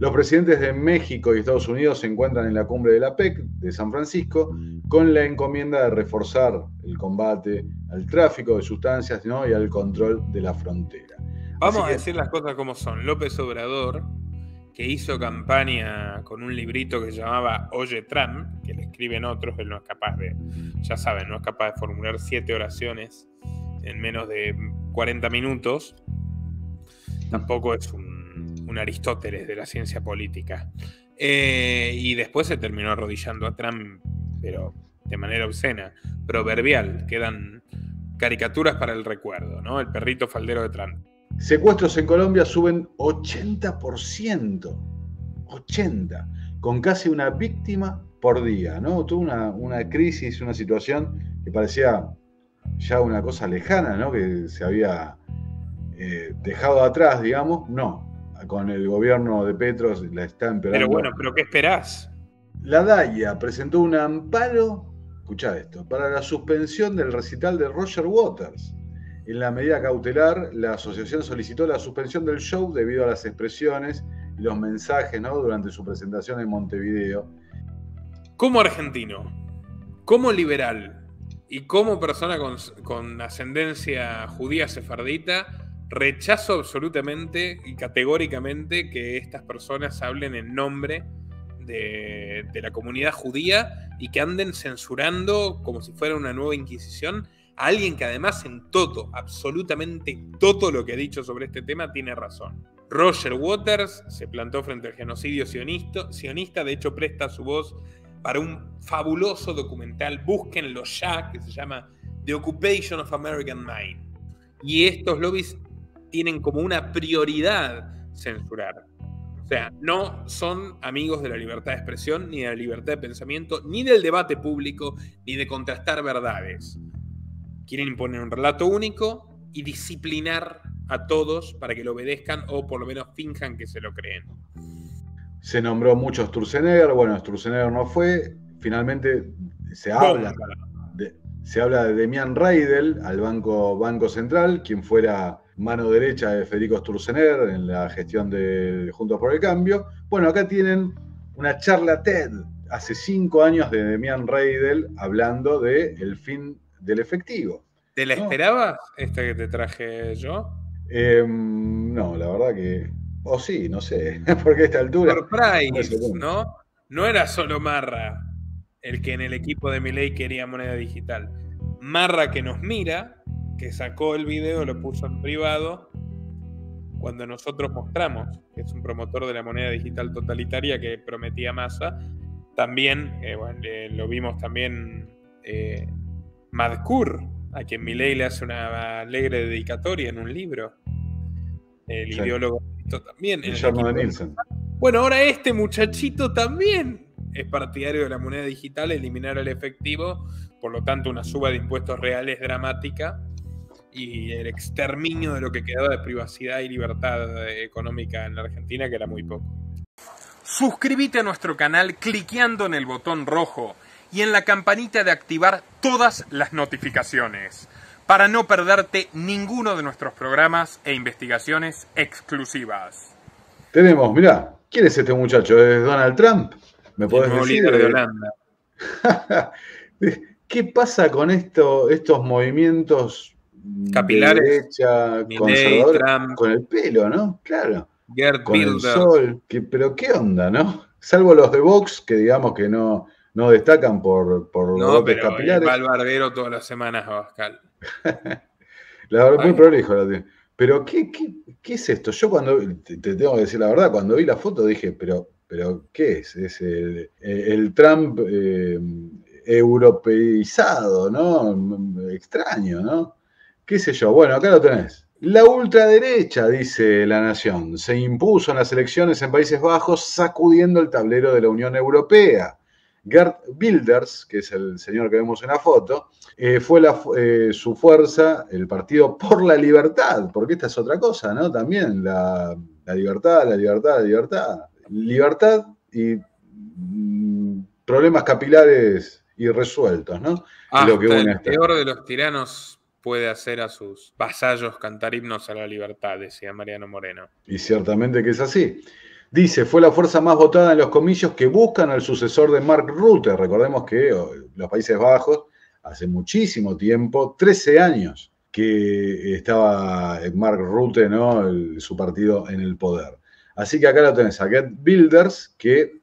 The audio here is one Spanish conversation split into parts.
Los presidentes de México y Estados Unidos se encuentran en la cumbre de la PEC de San Francisco con la encomienda de reforzar el combate al tráfico de sustancias y al control de la frontera. Vamos a decir las cosas como son. López Obrador, que hizo campaña con un librito que se llamaba Oye Trump, que le escriben otros, él no es capaz de, ya saben, no es capaz de formular siete oraciones en menos de 40 minutos. Tampoco es un un Aristóteles de la ciencia política. Eh, y después se terminó arrodillando a Trump, pero de manera obscena, proverbial. Quedan caricaturas para el recuerdo, ¿no? El perrito faldero de Trump. Secuestros en Colombia suben 80%, 80, con casi una víctima por día, ¿no? Tuvo una, crisis, una situación que parecía ya una cosa lejana, ¿no? Que se había eh, dejado atrás, digamos. No, con el gobierno de Petros la está empeorando. Pero bueno, ¿pero qué esperás? La DAIA presentó un amparo, escucha esto, para la suspensión del recital de Roger Waters. En la medida cautelar, la asociación solicitó la suspensión del show debido a las expresiones y los mensajes durante su presentación en Montevideo. Como argentino, como liberal y como persona con, con ascendencia judía sefardita, rechazo absolutamente y categóricamente que estas personas hablen en nombre de, la comunidad judía y que anden censurando como si fuera una nueva inquisición a alguien que además en todo, absolutamente todo lo que ha dicho sobre este tema tiene razón. Roger Waters se plantó frente al genocidio sionista, sionista de hecho presta su voz para un fabuloso documental, búsquenlo ya, que se llama The Occupation of American Mind. Y estos lobbies tienen como una prioridad censurar. O sea, no son amigos de la libertad de expresión, ni de la libertad de pensamiento, ni del debate público, ni de contrastar verdades. Quieren imponer un relato único y disciplinar a todos para que lo obedezcan o por lo menos finjan que se lo creen. Se nombró mucho Sturzenegger, bueno, Sturzenegger no fue, finalmente se habla, de, se habla de Demian Reidel al Banco, Banco Central, quien fuera mano derecha de Federico Sturzener en la gestión de Juntos por el Cambio. Bueno, acá tienen una charla TED hace cinco años de Demian Reidel hablando del fin del efectivo. ¿Te la esperabas esta que te traje yo? Em, no, la verdad que. O sí, no sé. Porque a esta altura. Por ¿no? No era solo Marra el que en el equipo de Miley quería moneda digital. Marra que nos mira, que sacó el video, lo puso en privado cuando nosotros mostramos, que es un promotor de la moneda digital totalitaria que prometía masa. También, eh, lo vimos también eh, Madkur, a quien Milei le hace una alegre dedicatoria en un libro. El ideólogo también. bueno, ahora este muchachito también es partidario de la moneda digital, eliminar el efectivo, por lo tanto una suba de impuestos reales dramática y el exterminio de lo que quedaba de privacidad y libertad eh, económica en la Argentina, que era muy poco. Suscríbete a nuestro canal cliqueando en el botón rojo y en la campanita de activar todas las notificaciones para no perderte ninguno de nuestros programas e investigaciones exclusivas. Tenemos, mira, ¿quién es este muchacho? ¿Es Donald Trump? ¿Me podés decir? de Holanda. ¿Qué pasa con estos movimientos Capilares. con el pelo, ¿no? Claro. con el sol. Que, pero qué onda, ¿no? Salvo los de Vox, que digamos que no, no destacan por, por los capilares. al barbero todas las semanas a Bascal. la Pero, ¿qué, es esto? Yo cuando, te, tengo que decir la verdad, cuando vi la foto dije, pero, pero ¿qué es? Es el, Trump eh, europeizado, ¿no? Extraño, ¿no? qué sé yo, bueno, acá lo tenés. La ultraderecha, dice la nación, se impuso en las elecciones en Países Bajos sacudiendo el tablero de la Unión Europea. Gerd Wilders, que es el señor que vemos en la foto, eh, fue eh, su fuerza, el partido por la libertad, porque esta es otra cosa, ¿no? También la, libertad, la libertad, la libertad. Libertad y mm, problemas capilares irresueltos, ¿no? Ah, lo que el peor de los tiranos puede hacer a sus vasallos cantar himnos a la libertad, decía Mariano Moreno. Y ciertamente que es así. Dice, fue la fuerza más votada en los comicios que buscan al sucesor de Mark Rutte. Recordemos que los Países Bajos, hace muchísimo tiempo, 13 años que estaba Mark Rutte, ¿no? su partido en el poder. Así que acá lo tenés, a Get Builders, que,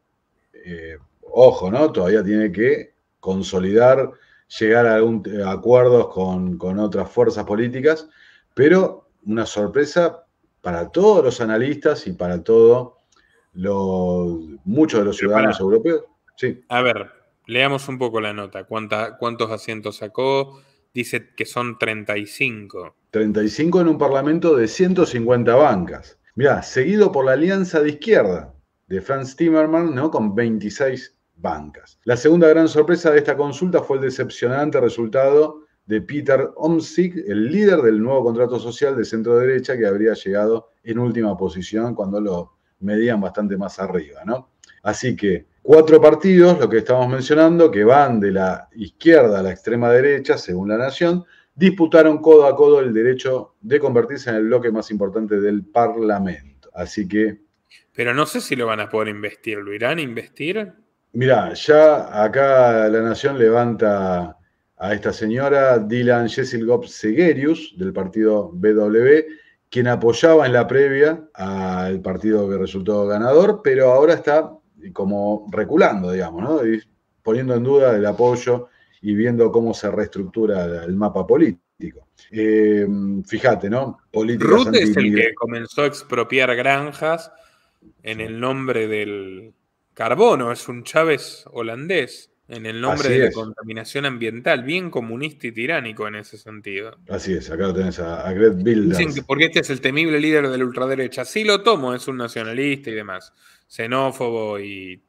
eh, ojo, ¿no? Todavía tiene que consolidar llegar a, algún, acuerdos con, otras fuerzas políticas, pero una sorpresa para todos los analistas y para todos los muchos de los ciudadanos europeos. Sí. A ver, leamos un poco la nota. ¿Cuánta, ¿Cuántos asientos sacó? Dice que son 35. 35 en un parlamento de 150 bancas. Mirá, seguido por la Alianza de Izquierda de Franz Timmermans, ¿no? Con 26 la segunda gran sorpresa de esta consulta fue el decepcionante resultado de Peter Omsig, el líder del nuevo contrato social de centro derecha que habría llegado en última posición cuando lo medían bastante más arriba, Así que cuatro partidos, lo que estamos mencionando, que van de la izquierda a la extrema derecha, según la Nación, disputaron codo a codo el derecho de convertirse en el bloque más importante del Parlamento. Así que... Pero no sé si lo van a poder investir, ¿lo irán a investir? Mirá, ya acá la Nación levanta a esta señora Dylan Gob Segerius, del partido BW, quien apoyaba en la previa al partido que resultó ganador, pero ahora está como reculando, digamos, ¿no? Y poniendo en duda el apoyo y viendo cómo se reestructura el mapa político. Eh, fíjate, ¿no? Ruth es el que comenzó a expropiar granjas en el nombre del, Carbono es un Chávez holandés en el nombre de la contaminación ambiental, bien comunista y tiránico en ese sentido. Así es, acá lo tenés a, Gret porque este es el temible líder de la ultraderecha. Sí lo tomo, es un nacionalista y demás, xenófobo y,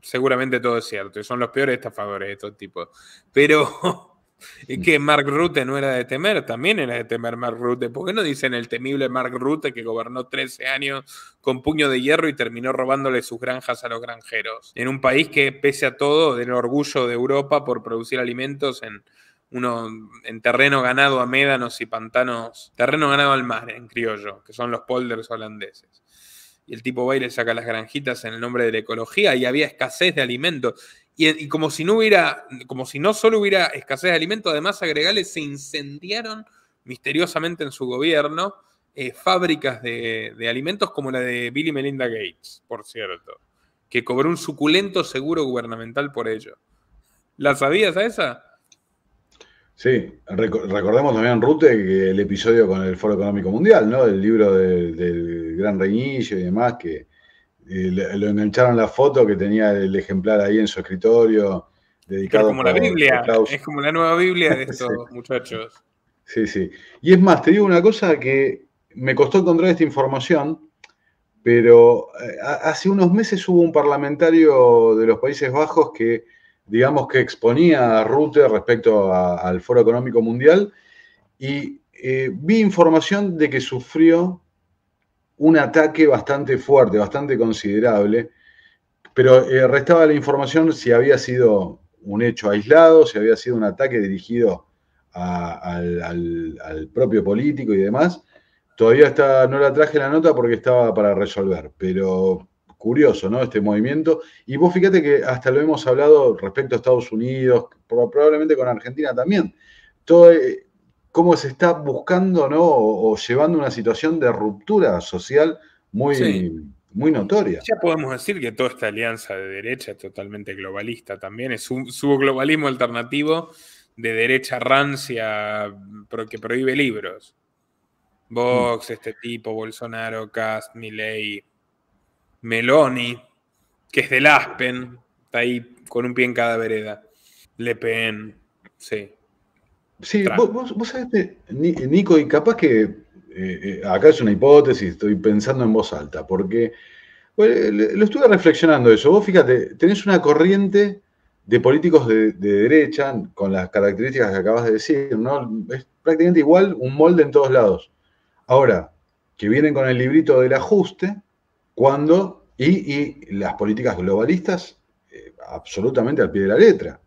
seguramente todo es cierto. son los peores estafadores de estos tipos. Pero y que Mark Rutte no era de temer, también era de temer Mark Rutte. ¿Por qué no dicen el temible Mark Rutte que gobernó 13 años con puño de hierro y terminó robándole sus granjas a los granjeros? En un país que, pese a todo, del orgullo de Europa por producir alimentos en, uno en terreno ganado a médanos y pantanos, terreno ganado al mar en criollo, que son los polders holandeses. Y el tipo va y le saca las granjitas en el nombre de la ecología y había escasez de alimentos. Y, como si no hubiera, como si no solo hubiera escasez de alimentos, además agregales se incendiaron misteriosamente en su gobierno eh, fábricas de, alimentos como la de Bill y Melinda Gates, por cierto, que cobró un suculento seguro gubernamental por ello. ¿La sabías a esa? Sí, recordemos también, Rute, que el episodio con el Foro Económico Mundial, ¿no? El libro del Gran Reinicio y demás, que, lo engancharon la foto que tenía el ejemplar ahí en su escritorio. Dedicado Es como la Biblia, es como la nueva Biblia de estos muchachos. Sí, sí. Y es más, te digo una cosa que me costó encontrar esta información, pero eh, hace unos meses hubo un parlamentario de los Países Bajos que, digamos, que exponía a Rutte respecto al Foro Económico Mundial y eh, vi información de que sufrió un ataque bastante fuerte, bastante considerable, pero eh, restaba la información si había sido un hecho aislado, si había sido un ataque dirigido al, propio político y demás. Todavía no la traje la nota porque estaba para resolver, pero curioso, ¿no? Este movimiento. Y vos fíjate que hasta lo hemos hablado respecto a Estados Unidos, probablemente con Argentina también. Todo, eh, cómo se está buscando o, llevando una situación de ruptura social muy, muy notoria. Ya podemos decir que toda esta alianza de derecha es totalmente globalista también, es un subglobalismo alternativo de derecha rancia que prohíbe libros. Vox, mm. este tipo, Bolsonaro, Cast, Milley, Meloni, que es del Aspen, está ahí con un pie en cada vereda. Le Pen, sí. Sí, vos, sabés, Nico, y capaz que eh, eh, acá es una hipótesis, estoy pensando en voz alta, porque lo estuve reflexionando eso. Vos fíjate, tenés una corriente de políticos de, derecha con las características que acabas de decir, ¿no? Es prácticamente igual, un molde en todos lados. Ahora, que vienen con el librito del ajuste, cuando, y, las políticas globalistas, eh, absolutamente al pie de la letra.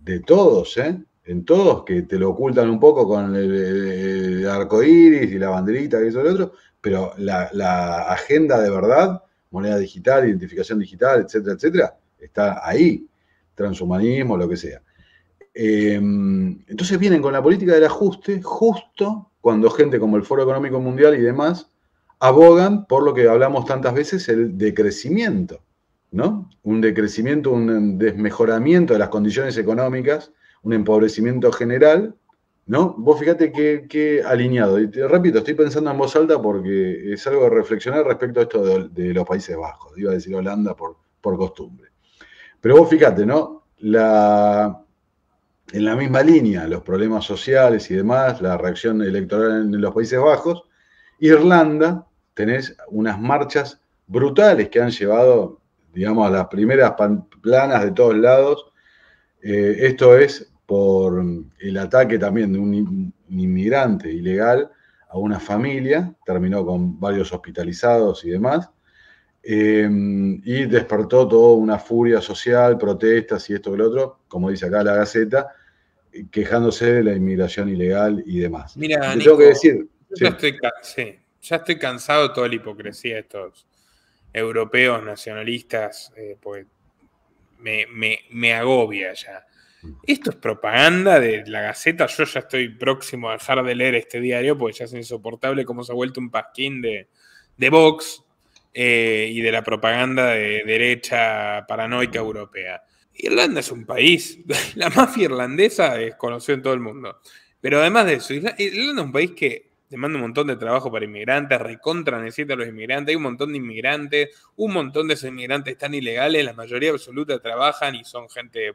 De todos, ¿eh? en todos, que te lo ocultan un poco con el, arco iris y la banderita y eso y otro, pero la, agenda de verdad, moneda digital, identificación digital, etcétera, etcétera, está ahí, transhumanismo, lo que sea. Em, entonces vienen con la política del ajuste justo cuando gente como el Foro Económico Mundial y demás abogan por lo que hablamos tantas veces, el decrecimiento, ¿no? Un decrecimiento, un desmejoramiento de las condiciones económicas un empobrecimiento general, ¿no? Vos fíjate qué, alineado. Y te repito, estoy pensando en voz alta porque es algo de reflexionar respecto a esto de, los Países Bajos. Iba a decir Holanda por, por costumbre. Pero vos fíjate, ¿no? La, en la misma línea, los problemas sociales y demás, la reacción electoral en los Países Bajos, Irlanda, tenés unas marchas brutales que han llevado, digamos, a las primeras planas de todos lados. Eh, esto es por el ataque también de un, inmigrante ilegal a una familia, terminó con varios hospitalizados y demás, em, y despertó toda una furia social, protestas y esto y lo otro, como dice acá la Gaceta, quejándose de la inmigración ilegal y demás. Mira, que decir. ya, estoy, cansado de toda la hipocresía de estos europeos nacionalistas, eh, porque me agobia ya. Esto es propaganda de la Gaceta. Yo ya estoy próximo a dejar de leer este diario porque ya es insoportable cómo se ha vuelto un pasquín de, de Vox eh, y de la propaganda de derecha paranoica europea. Irlanda es un país. La mafia irlandesa es conocida en todo el mundo. Pero además de eso, Irlanda es un país que demanda un montón de trabajo para inmigrantes, recontra necesita a los inmigrantes, hay un montón de inmigrantes, un montón de esos inmigrantes están ilegales, la mayoría absoluta trabajan y son gente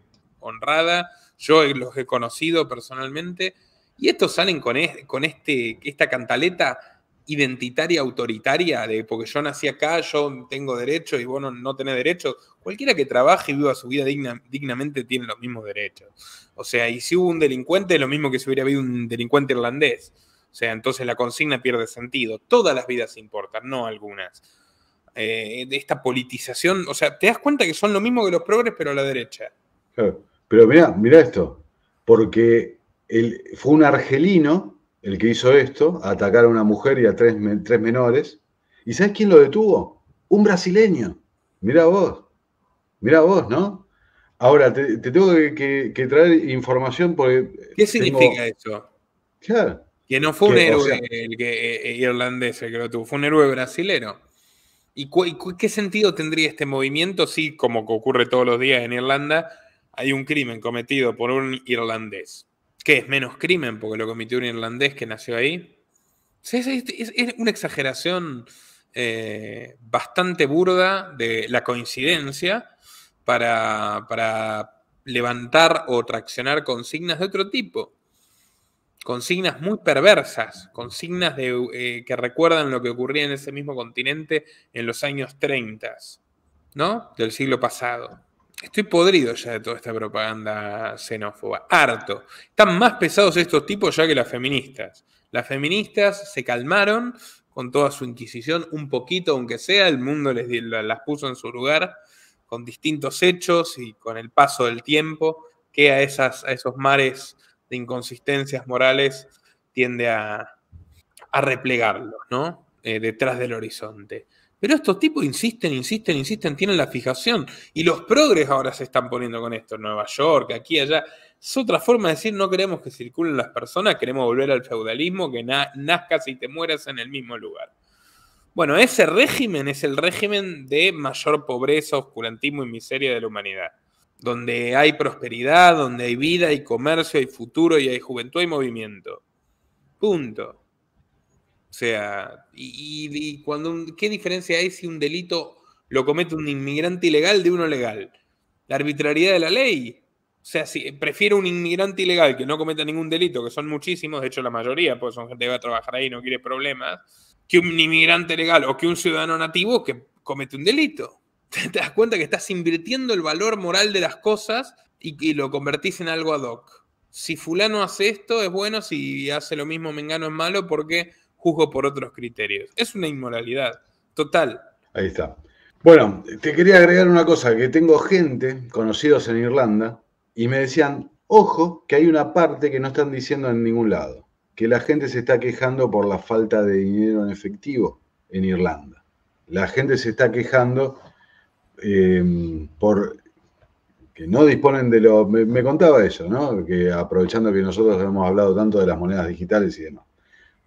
honrada, yo los he conocido personalmente, y estos salen con, este, esta cantaleta identitaria, autoritaria, de porque yo nací acá, yo tengo derecho y vos no, tenés derecho. Cualquiera que trabaje y viva su vida digna, dignamente tiene los mismos derechos. O sea, y si hubo un delincuente, es lo mismo que si hubiera habido un delincuente irlandés. O sea, entonces la consigna pierde sentido. Todas las vidas importan, no algunas. Eh, esta politización, o sea, te das cuenta que son lo mismo que los progres, pero a la derecha. Pero mira mira esto, porque fue un argelino el que hizo esto, atacar a una mujer y a tres, menores. ¿Y sabes quién lo detuvo? Un brasileño. mira vos, mira vos, ¿no? Ahora, te, tengo que, traer información porque... ¿Qué significa eso? Claro. Que no fue un héroe eh, eh, irlandés el que lo tuvo, fue un héroe brasileño ¿Y, qué sentido tendría este movimiento si, como ocurre todos los días en Irlanda, hay un crimen cometido por un irlandés. ¿Qué es menos crimen porque lo cometió un irlandés que nació ahí? Es, una exageración eh, bastante burda de la coincidencia para, levantar o traccionar consignas de otro tipo. Consignas muy perversas, consignas de, eh, que recuerdan lo que ocurría en ese mismo continente en los años 30, ¿no? Del siglo pasado. Estoy podrido ya de toda esta propaganda xenófoba. Harto. Están más pesados estos tipos ya que las feministas. Las feministas se calmaron con toda su inquisición, un poquito aunque sea, el mundo les, las puso en su lugar con distintos hechos y con el paso del tiempo que a, esas, a esos mares de inconsistencias morales tiende a, replegarlos, ¿no? Eh, detrás del horizonte. Pero estos tipos insisten, insisten, insisten, tienen la fijación. Y los progres ahora se están poniendo con esto. Nueva York, aquí, allá. Es otra forma de decir, no queremos que circulen las personas, queremos volver al feudalismo, que nazcas y te mueras en el mismo lugar. Bueno, ese régimen es el régimen de mayor pobreza, oscurantismo y miseria de la humanidad. Donde hay prosperidad, donde hay vida, hay comercio, hay futuro y hay juventud y movimiento. Punto. O sea, y, cuando ¿qué diferencia hay si un delito lo comete un inmigrante ilegal de uno legal? La arbitrariedad de la ley. O sea, si eh, prefiero un inmigrante ilegal que no cometa ningún delito, que son muchísimos, de hecho la mayoría, pues son gente que va a trabajar ahí y no quiere problemas, que un inmigrante legal o que un ciudadano nativo que comete un delito. Te das cuenta que estás invirtiendo el valor moral de las cosas y, que lo convertís en algo ad hoc. Si fulano hace esto es bueno, si hace lo mismo Mengano es malo, porque juzgo por otros criterios. Es una inmoralidad total. Ahí está. Bueno, te quería agregar una cosa, que tengo gente, conocidos en Irlanda, y me decían, ojo, que hay una parte que no están diciendo en ningún lado, que la gente se está quejando por la falta de dinero en efectivo en Irlanda. La gente se está quejando em, por que no disponen de lo... Me, me contaba eso, ¿no? Que aprovechando que nosotros hemos hablado tanto de las monedas digitales y demás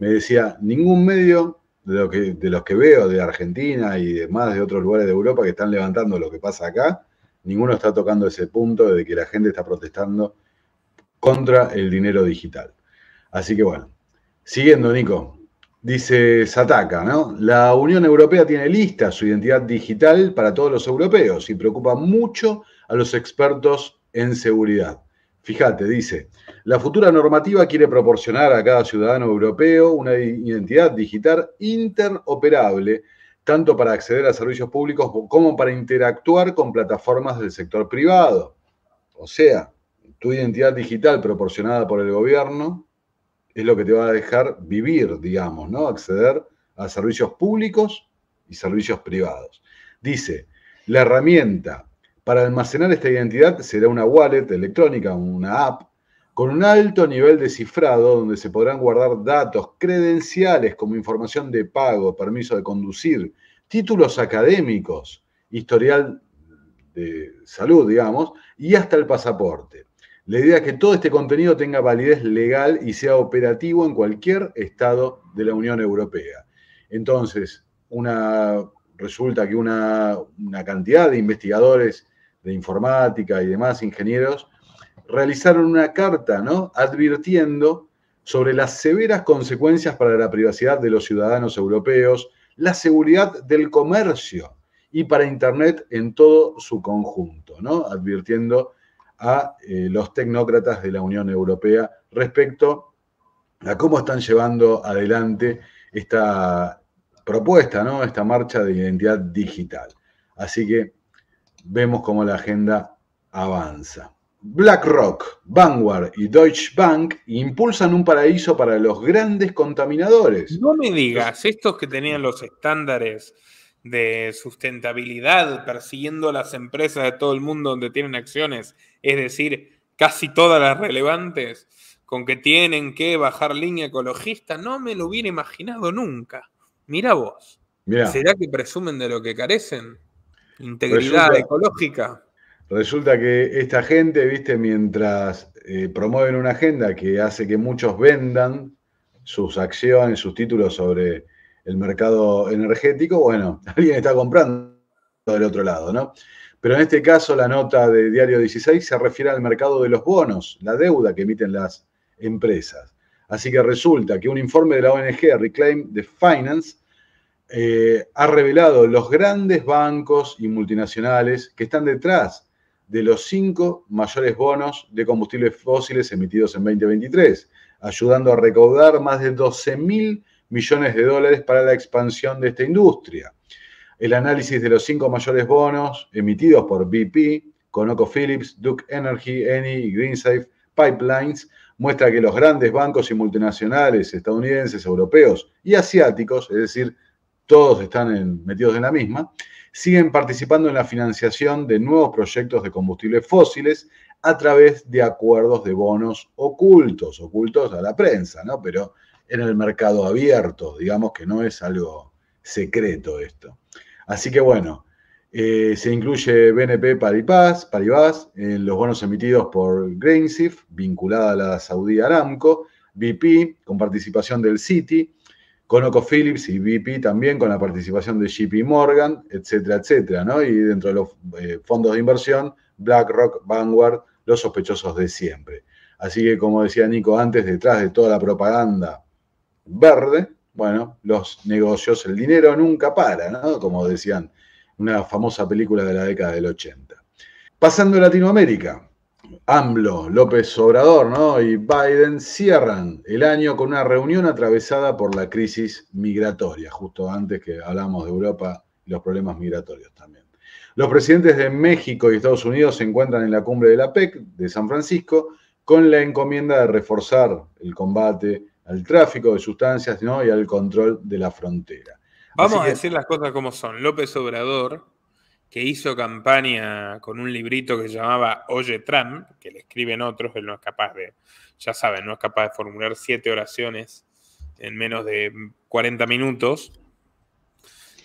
me decía, ningún medio de, lo que, de los que veo de Argentina y más de otros lugares de Europa que están levantando lo que pasa acá, ninguno está tocando ese punto de que la gente está protestando contra el dinero digital. Así que bueno, siguiendo Nico, dice Sataka, ¿no? La Unión Europea tiene lista su identidad digital para todos los europeos y preocupa mucho a los expertos en seguridad. Fíjate, dice, la futura normativa quiere proporcionar a cada ciudadano europeo una identidad digital interoperable, tanto para acceder a servicios públicos como para interactuar con plataformas del sector privado. O sea, tu identidad digital proporcionada por el gobierno es lo que te va a dejar vivir, digamos, ¿no? Acceder a servicios públicos y servicios privados. Dice, la herramienta para almacenar esta identidad será una wallet electrónica, una app con un alto nivel de cifrado donde se podrán guardar datos credenciales como información de pago, permiso de conducir, títulos académicos, historial de salud, digamos, y hasta el pasaporte. La idea es que todo este contenido tenga validez legal y sea operativo en cualquier estado de la Unión Europea. Entonces, resulta que una cantidad de investigadores de informática y demás ingenieros realizaron una carta, ¿no? Advirtiendo sobre las severas consecuencias para la privacidad de los ciudadanos europeos, la seguridad del comercio y para Internet en todo su conjunto, ¿no? Advirtiendo a eh, los tecnócratas de la Unión Europea respecto a cómo están llevando adelante esta propuesta, ¿no? Esta marcha de identidad digital. Así que vemos cómo la agenda avanza. BlackRock, Vanguard y Deutsche Bank impulsan un paraíso para los grandes contaminadores. No me digas, estos que tenían los estándares de sustentabilidad persiguiendo las empresas de todo el mundo donde tienen acciones, es decir, casi todas las relevantes, con que tienen que bajar línea ecologista, no me lo hubiera imaginado nunca. Mira vos. ¿Será que presumen de lo que carecen? Integridad ecológica. Resulta que esta gente, viste, mientras eh, promueven una agenda que hace que muchos vendan sus acciones, sus títulos sobre el mercado energético, bueno, alguien está comprando del otro lado, ¿no? Pero en este caso la nota de Diario 16 se refiere al mercado de los bonos, la deuda que emiten las empresas. Así que resulta que un informe de la ONG Reclaim the Finance eh, ha revelado los grandes bancos y multinacionales que están detrás de los cinco mayores bonos de combustibles fósiles emitidos en 2023, ayudando a recaudar más de 12 mil millones de dólares para la expansión de esta industria. El análisis de los cinco mayores bonos emitidos por BP, ConocoPhillips, Duke Energy, Eni y Greensafe Pipelines muestra que los grandes bancos y multinacionales estadounidenses, europeos y asiáticos, es decir, todos están metidos en la misma, siguen participando en la financiación de nuevos proyectos de combustibles fósiles a través de acuerdos de bonos ocultos, ocultos a la prensa, ¿no? Pero en el mercado abierto, digamos que no es algo secreto esto. Así que bueno, eh, se incluye BNP Paribas, en los bonos emitidos por Greensif, vinculada a la Saudí Aramco, BP, con participación del Citi, con Phillips y BP también, con la participación de JP Morgan, etcétera, etcétera, ¿no? Y dentro de los eh, fondos de inversión, BlackRock, Vanguard, los sospechosos de siempre. Así que, como decía Nico antes, detrás de toda la propaganda verde, bueno, los negocios, el dinero nunca para, ¿no? Como decían, una famosa película de la década del 80. Pasando a Latinoamérica, AMLO, López Obrador ¿no? y Biden cierran el año con una reunión atravesada por la crisis migratoria, justo antes que hablamos de Europa y los problemas migratorios también. Los presidentes de México y Estados Unidos se encuentran en la cumbre de la PEC de San Francisco con la encomienda de reforzar el combate al tráfico de sustancias y al control de la frontera. Vamos a decir las cosas como son. López Obrador que hizo campaña con un librito que se llamaba Oye Trump, que le escriben otros, él no es capaz de, ya saben, no es capaz de formular siete oraciones en menos de 40 minutos.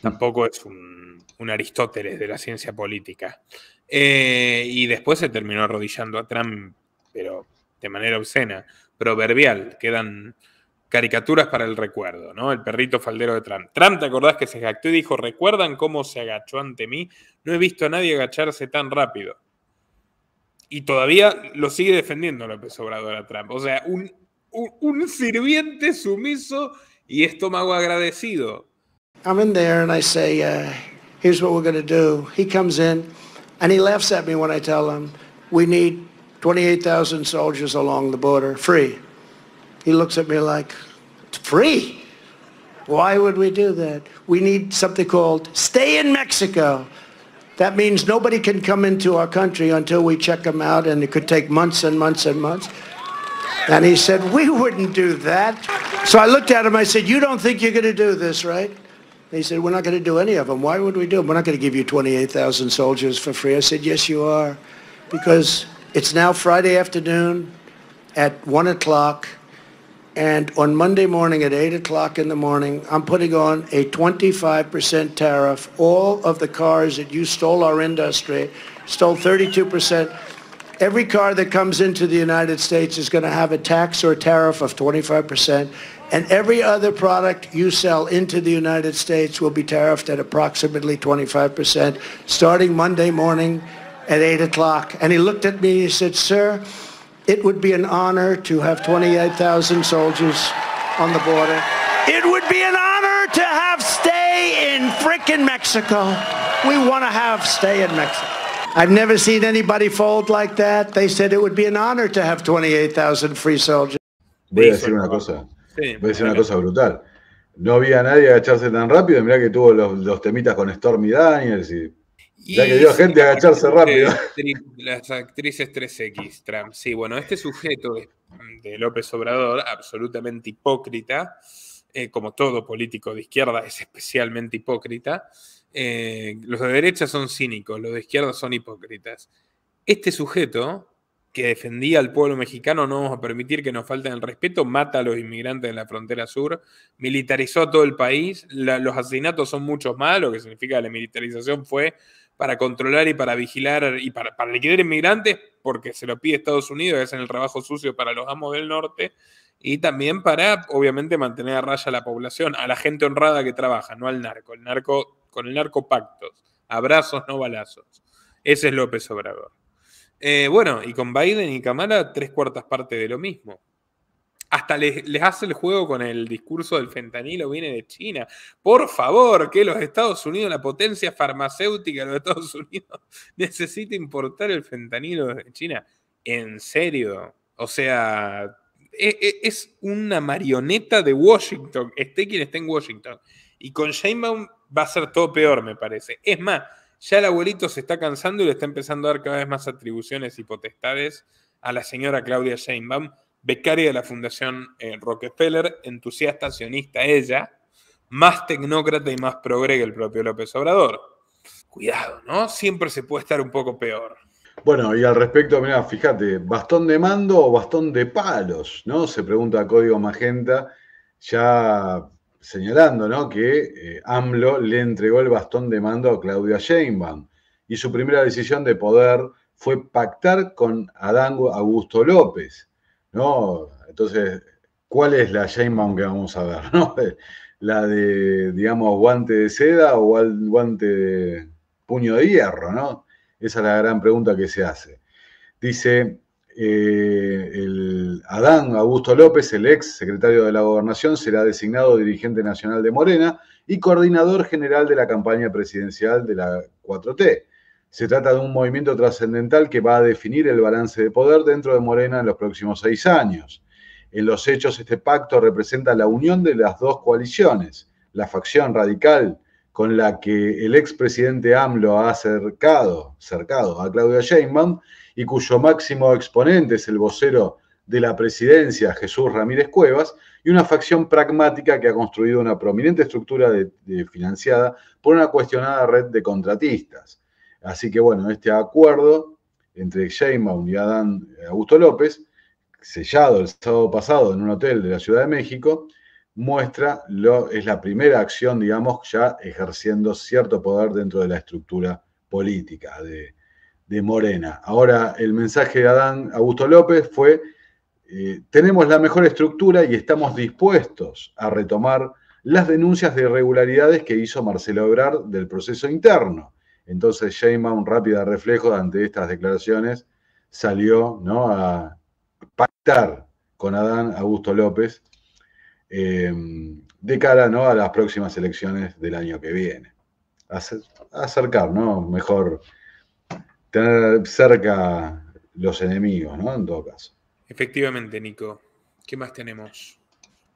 Tampoco es un, Aristóteles de la ciencia política. Eh, y después se terminó arrodillando a Trump, pero de manera obscena, proverbial. Quedan caricaturas para el recuerdo, ¿no? El perrito faldero de Trump. Trump, ¿te acordás que se jactó y dijo, ¿recuerdan cómo se agachó ante mí? No he visto a nadie agacharse tan rápido. Y todavía lo sigue defendiendo López Obrador a Trump. O sea, un, un, sirviente sumiso y estómago agradecido. I'm in there and I say, uh, here's what we're going to do. He comes in and he laughs at me when I tell him, we need 28,000 soldiers along the border, free. He looks at me like, It's free. Why would we do that? We need something called stay in Mexico. That means nobody can come into our country until we check them out, and it could take months and months and months. And he said, we wouldn't do that. So I looked at him, I said, you don't think you're going to do this, right? he said, we're not going to do any of them. Why would we do them? We're not going to give you 28,000 soldiers for free. I said, yes, you are. Because it's now Friday afternoon at 1 o'clock. And on Monday morning at 8 o'clock in the morning, I'm putting on a 25% tariff. All of the cars that you stole our industry, stole 32%. Every car that comes into the United States is going to have a tax or tariff of 25%. And every other product you sell into the United States will be tariffed at approximately 25%, starting Monday morning at 8 o'clock. And he looked at me and he said, sir, it would be an honor to have 28,000 soldiers on the border. It would be an honor to have stay in frickin' Mexico. We want to have stay in Mexico. I've never seen anybody fold like that. They said it would be an honor to have 28,000 free soldiers. Voy a decir una cosa. Sí, Voy a decir una cosa brutal. No había nadie agacharse tan rápido. Mirá que tuvo los, los temitas con Stormy Daniels y Y ya que dio a gente agacharse rápido. Las actrices 3X, Trump. Sí, bueno, este sujeto de, López Obrador, absolutamente hipócrita, eh, como todo político de izquierda es especialmente hipócrita, eh, los de derecha son cínicos, los de izquierda son hipócritas. Este sujeto, que defendía al pueblo mexicano, no vamos a permitir que nos falten el respeto, mata a los inmigrantes en la frontera sur, militarizó a todo el país, los asesinatos son muchos más, lo que significa la militarización fue para controlar y para vigilar y para, para liquidar inmigrantes, porque se lo pide Estados Unidos, hacen el trabajo sucio para los amos del norte, y también para, obviamente, mantener a raya a la población, a la gente honrada que trabaja, no al narco. El narco con el narco pactos, abrazos, no balazos. Ese es López Obrador. Eh, bueno, y con Biden y Kamala, tres cuartas partes de lo mismo hasta les, hace el juego con el discurso del fentanilo viene de China. Por favor, que los Estados Unidos, la potencia farmacéutica de los Estados Unidos, necesite importar el fentanilo de China. En serio. O sea, es, e, es, una marioneta de Washington, esté quien esté en Washington. Y con Sheinbaum va a ser todo peor, me parece. Es más, ya el abuelito se está cansando y le está empezando a dar cada vez más atribuciones y potestades a la señora Claudia Sheinbaum becaria de la Fundación eh, Rockefeller, entusiasta sionista ella, más tecnócrata y más progre que el propio López Obrador. Cuidado, ¿no? Siempre se puede estar un poco peor. Bueno, y al respecto, mira, fíjate, bastón de mando o bastón de palos, ¿no? Se pregunta Código Magenta, ya señalando, ¿no? Que eh, AMLO le entregó el bastón de mando a Claudia Sheinbaum y su primera decisión de poder fue pactar con Adán Augusto López. ¿no? Entonces, ¿cuál es la Sheinbaum que vamos a ver? ¿no? ¿La de, digamos, guante de seda o guante de puño de hierro? ¿no? Esa es la gran pregunta que se hace. Dice eh, el Adán Augusto López, el ex secretario de la Gobernación, será designado dirigente nacional de Morena y coordinador general de la campaña presidencial de la 4T. Se trata de un movimiento trascendental que va a definir el balance de poder dentro de Morena en los próximos seis años. En los hechos, este pacto representa la unión de las dos coaliciones, la facción radical con la que el expresidente AMLO ha cercado, cercado a Claudia Sheinbaum y cuyo máximo exponente es el vocero de la presidencia, Jesús Ramírez Cuevas, y una facción pragmática que ha construido una prominente estructura financiada por una cuestionada red de contratistas. Así que bueno, este acuerdo entre Sheinbaum y Adán eh, Augusto López, sellado el sábado pasado en un hotel de la Ciudad de México, muestra, lo, es la primera acción, digamos, ya ejerciendo cierto poder dentro de la estructura política de, Morena. Ahora, el mensaje de Adán Augusto López fue, eh, tenemos la mejor estructura y estamos dispuestos a retomar las denuncias de irregularidades que hizo Marcelo Ebrard del proceso interno. Entonces un rápido reflejo ante estas declaraciones, salió ¿no? a pactar con Adán Augusto López em, de cara ¿no? a las próximas elecciones del año que viene. Acercar, ¿no? Mejor tener cerca los enemigos, ¿no? En todo caso. Efectivamente, Nico. ¿Qué más tenemos?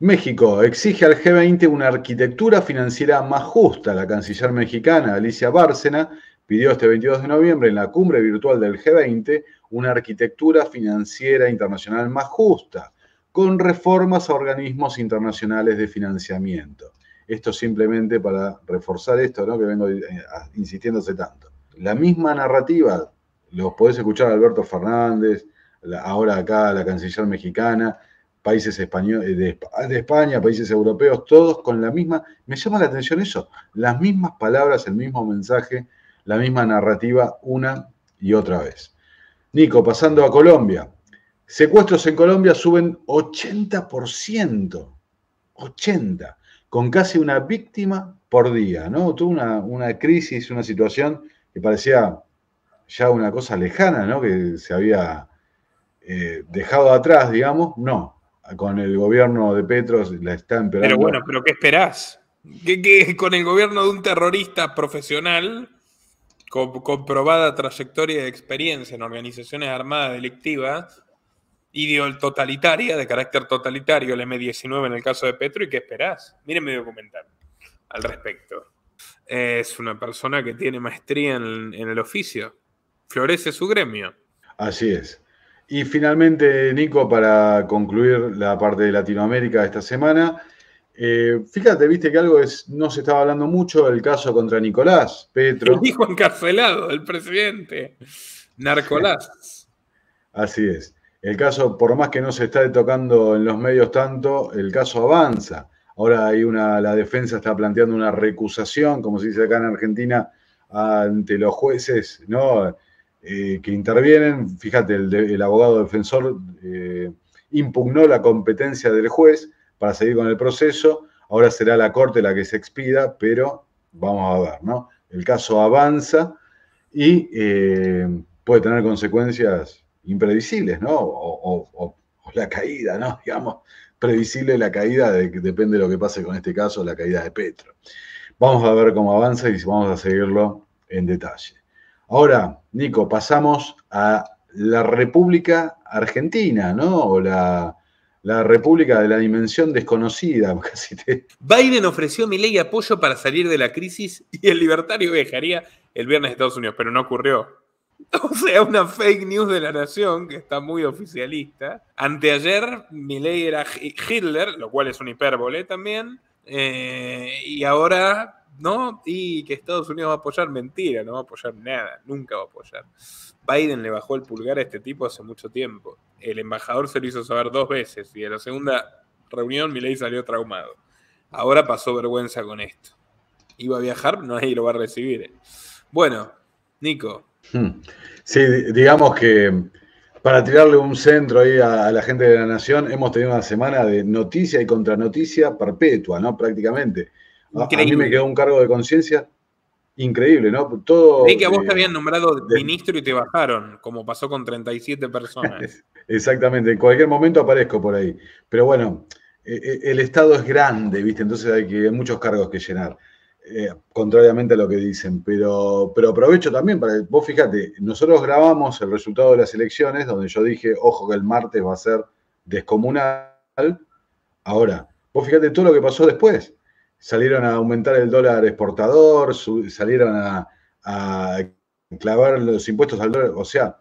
México exige al G20 una arquitectura financiera más justa. La canciller mexicana Alicia Bárcena pidió este 22 de noviembre en la cumbre virtual del G20 una arquitectura financiera internacional más justa, con reformas a organismos internacionales de financiamiento. Esto simplemente para reforzar esto, ¿no? que vengo eh, insistiéndose tanto. La misma narrativa, los podés escuchar Alberto Fernández, ahora acá la canciller mexicana, países españoles, eh, ah, de, España, países europeos, todos con la misma, me llama la atención eso, las mismas palabras, el mismo mensaje, la misma narrativa una y otra vez. Nico, pasando a Colombia, secuestros en Colombia suben 80%, 80, con casi una víctima por día, ¿no? Tuvo una, crisis, una situación que parecía ya una cosa lejana, ¿no? Que se había eh, dejado atrás, digamos, no, con el gobierno de Petro la está empeorando. Pero bueno, pero ¿qué esperás? con el gobierno de un terrorista profesional con comprobada trayectoria de experiencia en organizaciones armadas delictivas, ideol totalitaria, de carácter totalitario, el M19 en el caso de Petro, ¿y qué esperás? Miren mi documental al respecto. Es una persona que tiene maestría en el oficio, florece su gremio. Así es. Y finalmente, Nico, para concluir la parte de Latinoamérica de esta semana, eh, fíjate, viste que algo es, no se estaba hablando mucho el caso contra Nicolás, Petro. El hijo encarcelado, el presidente. Narcolás. Así es. El caso, por más que no se está tocando en los medios tanto, el caso avanza. Ahora hay una, la defensa está planteando una recusación, como se dice acá en Argentina, ante los jueces, ¿no? Eh, que intervienen. Fíjate, el, abogado defensor eh, impugnó la competencia del juez para seguir con el proceso. Ahora será la corte la que se expida, pero vamos a ver, ¿no? El caso avanza y eh, puede tener consecuencias imprevisibles, ¿no? O, la caída, ¿no? Digamos, previsible la caída, de, depende de lo que pase con este caso, la caída de Petro. Vamos a ver cómo avanza y vamos a seguirlo en detalle. Ahora, Nico, pasamos a la República Argentina, ¿no? O la, la República de la Dimensión Desconocida, casi te... Biden ofreció a Milei apoyo para salir de la crisis y el libertario viajaría el viernes a Estados Unidos, pero no ocurrió. O sea, una fake news de la nación que está muy oficialista. Anteayer, Milei era Hitler, lo cual es un hipérbole también. Eh, y ahora ¿no? Y que Estados Unidos va a apoyar, mentira, no va a apoyar nada, nunca va a apoyar. Biden le bajó el pulgar a este tipo hace mucho tiempo. El embajador se lo hizo saber dos veces y en la segunda reunión ley salió traumado. Ahora pasó vergüenza con esto. Iba a viajar, No, ahí lo va a recibir. Bueno, Nico. Hmm. Sí, digamos que para tirarle un centro ahí a, la gente de la Nación, hemos tenido una semana de noticia y contranoticia perpetua, ¿no? Prácticamente. A, mí me quedó un cargo de conciencia increíble, ¿no? Todo. que a vos te eh, habían nombrado ministro y te bajaron, como pasó con 37 personas. Exactamente, en cualquier momento aparezco por ahí. Pero bueno, eh, eh, el Estado es grande, ¿viste? Entonces hay, que, muchos cargos que llenar. contrariamente a lo que dicen, pero, pero aprovecho también para, vos fíjate, nosotros grabamos el resultado de las elecciones, donde yo dije, ojo que el martes va a ser descomunal. Ahora, vos fíjate todo lo que pasó después salieron a aumentar el dólar exportador, salieron a, clavar los impuestos al dólar. O sea,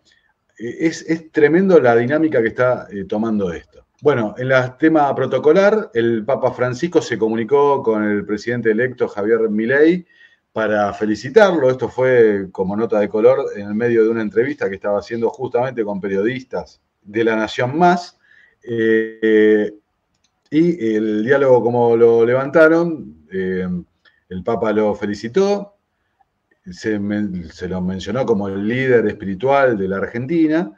e, es, es tremendo la dinámica que está eh, tomando esto. Bueno, en el tema protocolar, el Papa Francisco se comunicó con el presidente electo Javier Milei para felicitarlo. Esto fue como nota de color en el medio de una entrevista que estaba haciendo justamente con periodistas de La Nación Más. Eh, eh, y el diálogo, como lo levantaron, eh, el Papa lo felicitó, se, lo mencionó como el líder espiritual de la Argentina,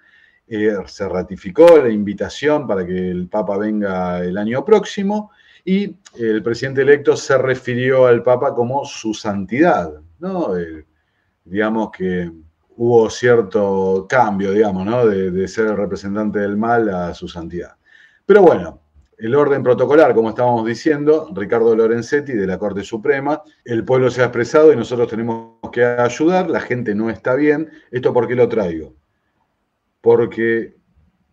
eh, se ratificó la invitación para que el Papa venga el año próximo y el presidente electo se refirió al Papa como su santidad, digamos que hubo cierto cambio, digamos, ¿no? De, de ser el representante del mal a su santidad. Pero bueno, el orden protocolar, como estábamos diciendo, Ricardo Lorenzetti de la Corte Suprema, el pueblo se ha expresado y nosotros tenemos que ayudar, la gente no está bien. ¿Esto por qué lo traigo? Porque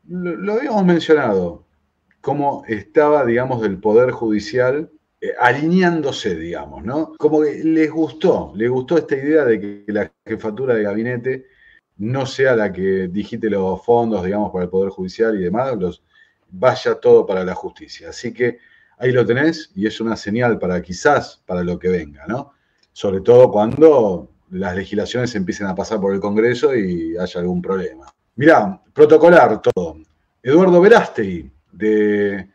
lo, habíamos mencionado, cómo estaba, digamos, del Poder Judicial eh, alineándose, digamos, ¿no? Como que les gustó, les gustó esta idea de que la jefatura de gabinete no sea la que digite los fondos, digamos, para el Poder Judicial y demás, los, vaya todo para la justicia. Así que ahí lo tenés y es una señal para quizás para lo que venga, ¿no? Sobre todo cuando las legislaciones empiecen a pasar por el Congreso y haya algún problema. Mirá, protocolar todo. Eduardo Verástegui, de,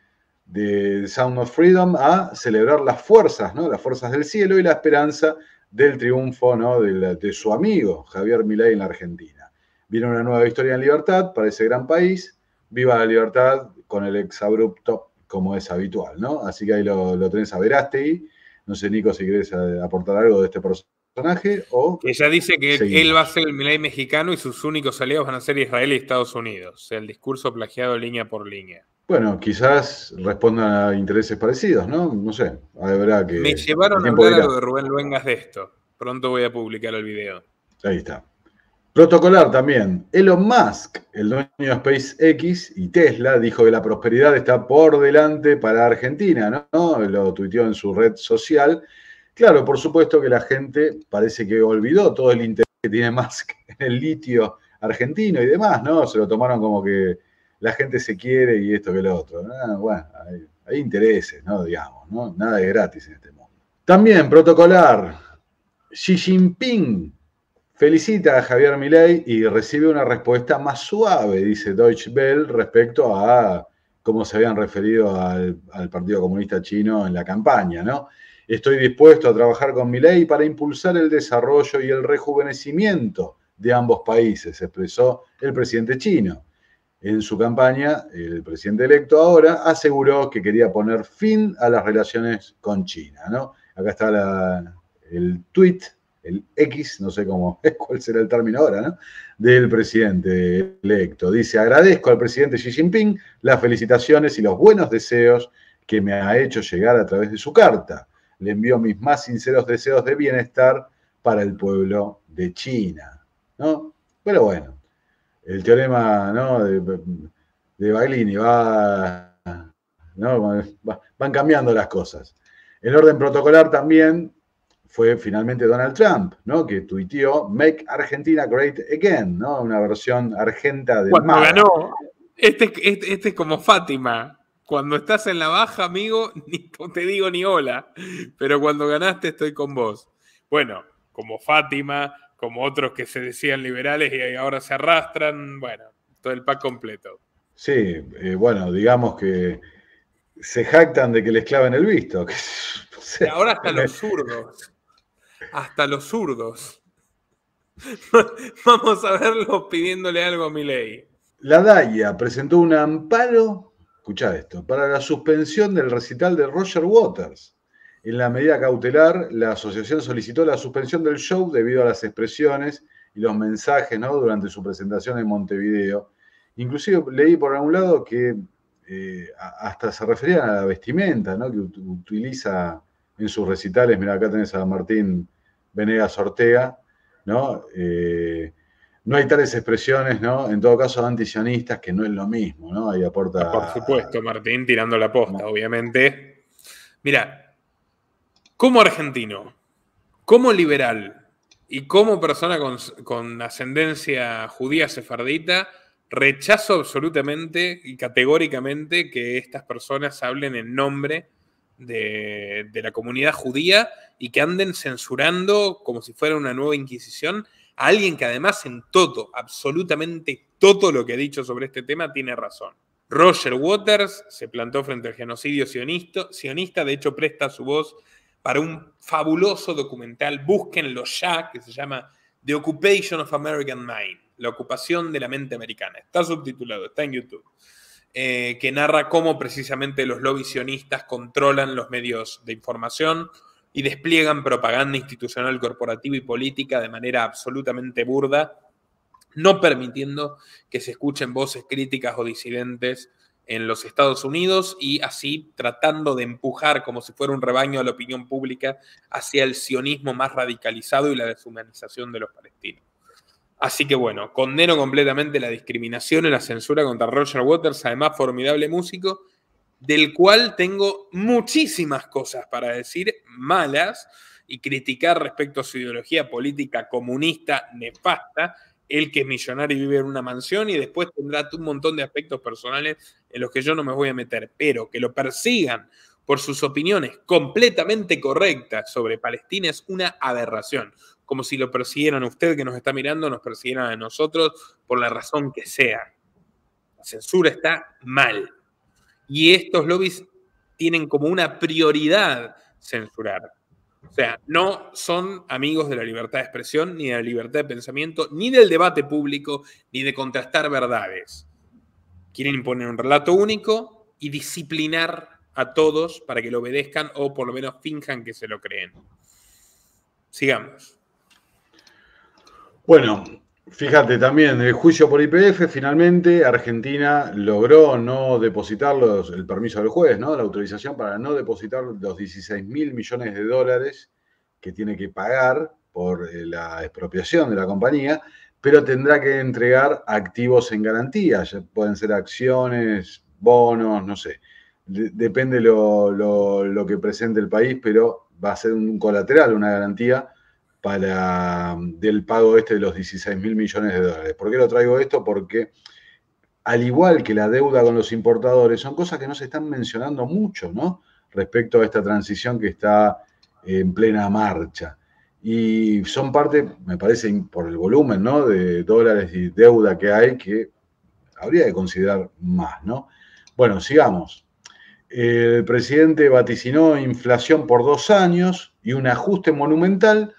de Sound of Freedom, a celebrar las fuerzas, ¿no? Las fuerzas del cielo y la esperanza del triunfo ¿no? de, su amigo Javier Milei en la Argentina. Viene una nueva historia en libertad para ese gran país. Viva la libertad con el exabrupto, como es habitual, ¿no? Así que ahí lo, tenés a Verástegui. No sé, Nico, si querés eh, aportar algo de este personaje o... Ella dice que él va a ser el Milay mexicano y sus únicos aliados van a ser Israel y Estados Unidos. El discurso plagiado línea por línea. Bueno, quizás respondan a intereses parecidos, ¿no? No sé, habrá que... Me llevaron a hablar de Rubén Luengas de esto. Pronto voy a publicar el video. Ahí está. Protocolar también. Elon Musk, el dueño de SpaceX y Tesla, dijo que la prosperidad está por delante para Argentina, ¿no? Lo tuiteó en su red social. Claro, por supuesto que la gente parece que olvidó todo el interés que tiene Musk en el litio argentino y demás, ¿no? Se lo tomaron como que la gente se quiere y esto que lo otro. Ah, bueno, hay, hay intereses, ¿no? Digamos, ¿no? Nada de gratis en este mundo. También protocolar. Xi Jinping Felicita a Javier Milei y recibe una respuesta más suave, dice Deutsche Bell, respecto a cómo se habían referido al, Partido Comunista Chino en la campaña, ¿no? Estoy dispuesto a trabajar con Milei para impulsar el desarrollo y el rejuvenecimiento de ambos países, expresó el presidente chino. En su campaña, el presidente electo ahora aseguró que quería poner fin a las relaciones con China. Acá está el tweet el X, no sé cómo, cuál será el término ahora, ¿no? del presidente electo. Dice, agradezco al presidente Xi Jinping las felicitaciones y los buenos deseos que me ha hecho llegar a través de su carta. Le envío mis más sinceros deseos de bienestar para el pueblo de China. ¿no? Pero bueno, el teorema ¿no? de, de Baglini va, ¿no? van cambiando las cosas. El orden protocolar también fue finalmente Donald Trump, ¿no? Que tuiteó Make Argentina Great Again, ¿no? Una versión argenta de Cuando ganó, este, este, este, es como Fátima. Cuando estás en la baja, amigo, ni te digo ni hola, pero cuando ganaste estoy con vos. Bueno, como Fátima, como otros que se decían liberales y ahora se arrastran, bueno, todo el pack completo. Sí, eh, bueno, digamos que se jactan de que les claven el visto. ahora hasta los zurdos hasta los zurdos. Vamos a verlo pidiéndole algo a ley La DAIA presentó un amparo, escucha esto, para la suspensión del recital de Roger Waters. En la medida cautelar, la asociación solicitó la suspensión del show debido a las expresiones y los mensajes durante su presentación en Montevideo. Inclusive leí por algún lado que eh, hasta se referían a la vestimenta que utiliza en sus recitales. Mira, acá tenés a Martín Venegas Ortega, ¿no? Eh, no hay tales expresiones, ¿no? En todo caso, antisionistas, que no es lo mismo, ¿no? Ahí aporta. Ah, por supuesto, Martín, tirando la posta, obviamente. Mira, como argentino, como liberal y como persona con, ascendencia judía sefardita, rechazo absolutamente y categóricamente que estas personas hablen en nombre de, de la comunidad judía y que anden censurando como si fuera una nueva inquisición a alguien que además en todo, absolutamente todo lo que ha dicho sobre este tema tiene razón. Roger Waters se plantó frente al genocidio sionista, de hecho presta su voz para un fabuloso documental, búsquenlo ya, que se llama The Occupation of American Mind, la ocupación de la mente americana. Está subtitulado, está en YouTube. Eh, que narra cómo precisamente los lobbies sionistas controlan los medios de información, y despliegan propaganda institucional, corporativa y política de manera absolutamente burda, no permitiendo que se escuchen voces críticas o disidentes en los Estados Unidos y así tratando de empujar como si fuera un rebaño a la opinión pública hacia el sionismo más radicalizado y la deshumanización de los palestinos. Así que bueno, condeno completamente la discriminación y la censura contra Roger Waters, además formidable músico, del cual tengo muchísimas cosas para decir malas y criticar respecto a su ideología política comunista nefasta, el que es millonario y vive en una mansión y después tendrá un montón de aspectos personales en los que yo no me voy a meter, pero que lo persigan por sus opiniones completamente correctas sobre Palestina es una aberración, como si lo persiguieran a usted que nos está mirando, nos persiguieran a nosotros por la razón que sea. La censura está mal y estos lobbies tienen como una prioridad censurar. O sea, no son amigos de la libertad de expresión, ni de la libertad de pensamiento, ni del debate público, ni de contrastar verdades. Quieren imponer un relato único y disciplinar a todos para que lo obedezcan o por lo menos finjan que se lo creen. Sigamos. Bueno, Fíjate también, el juicio por IPF, finalmente Argentina logró no depositar los, el permiso del juez, ¿no? La autorización para no depositar los 16 mil millones de dólares que tiene que pagar por eh, la expropiación de la compañía, pero tendrá que entregar activos en garantía, pueden ser acciones, bonos, no sé. depende lo, lo, lo que presente el país, pero va a ser un colateral, una garantía para, del pago este de los 16 mil millones de dólares. ¿Por qué lo traigo esto? Porque al igual que la deuda con los importadores, son cosas que no se están mencionando mucho, ¿no? Respecto a esta transición que está eh, en plena marcha. Y son parte, me parece, por el volumen, ¿no? De dólares y deuda que hay, que habría que considerar más, ¿no? Bueno, sigamos. El presidente vaticinó inflación por dos años y un ajuste monumental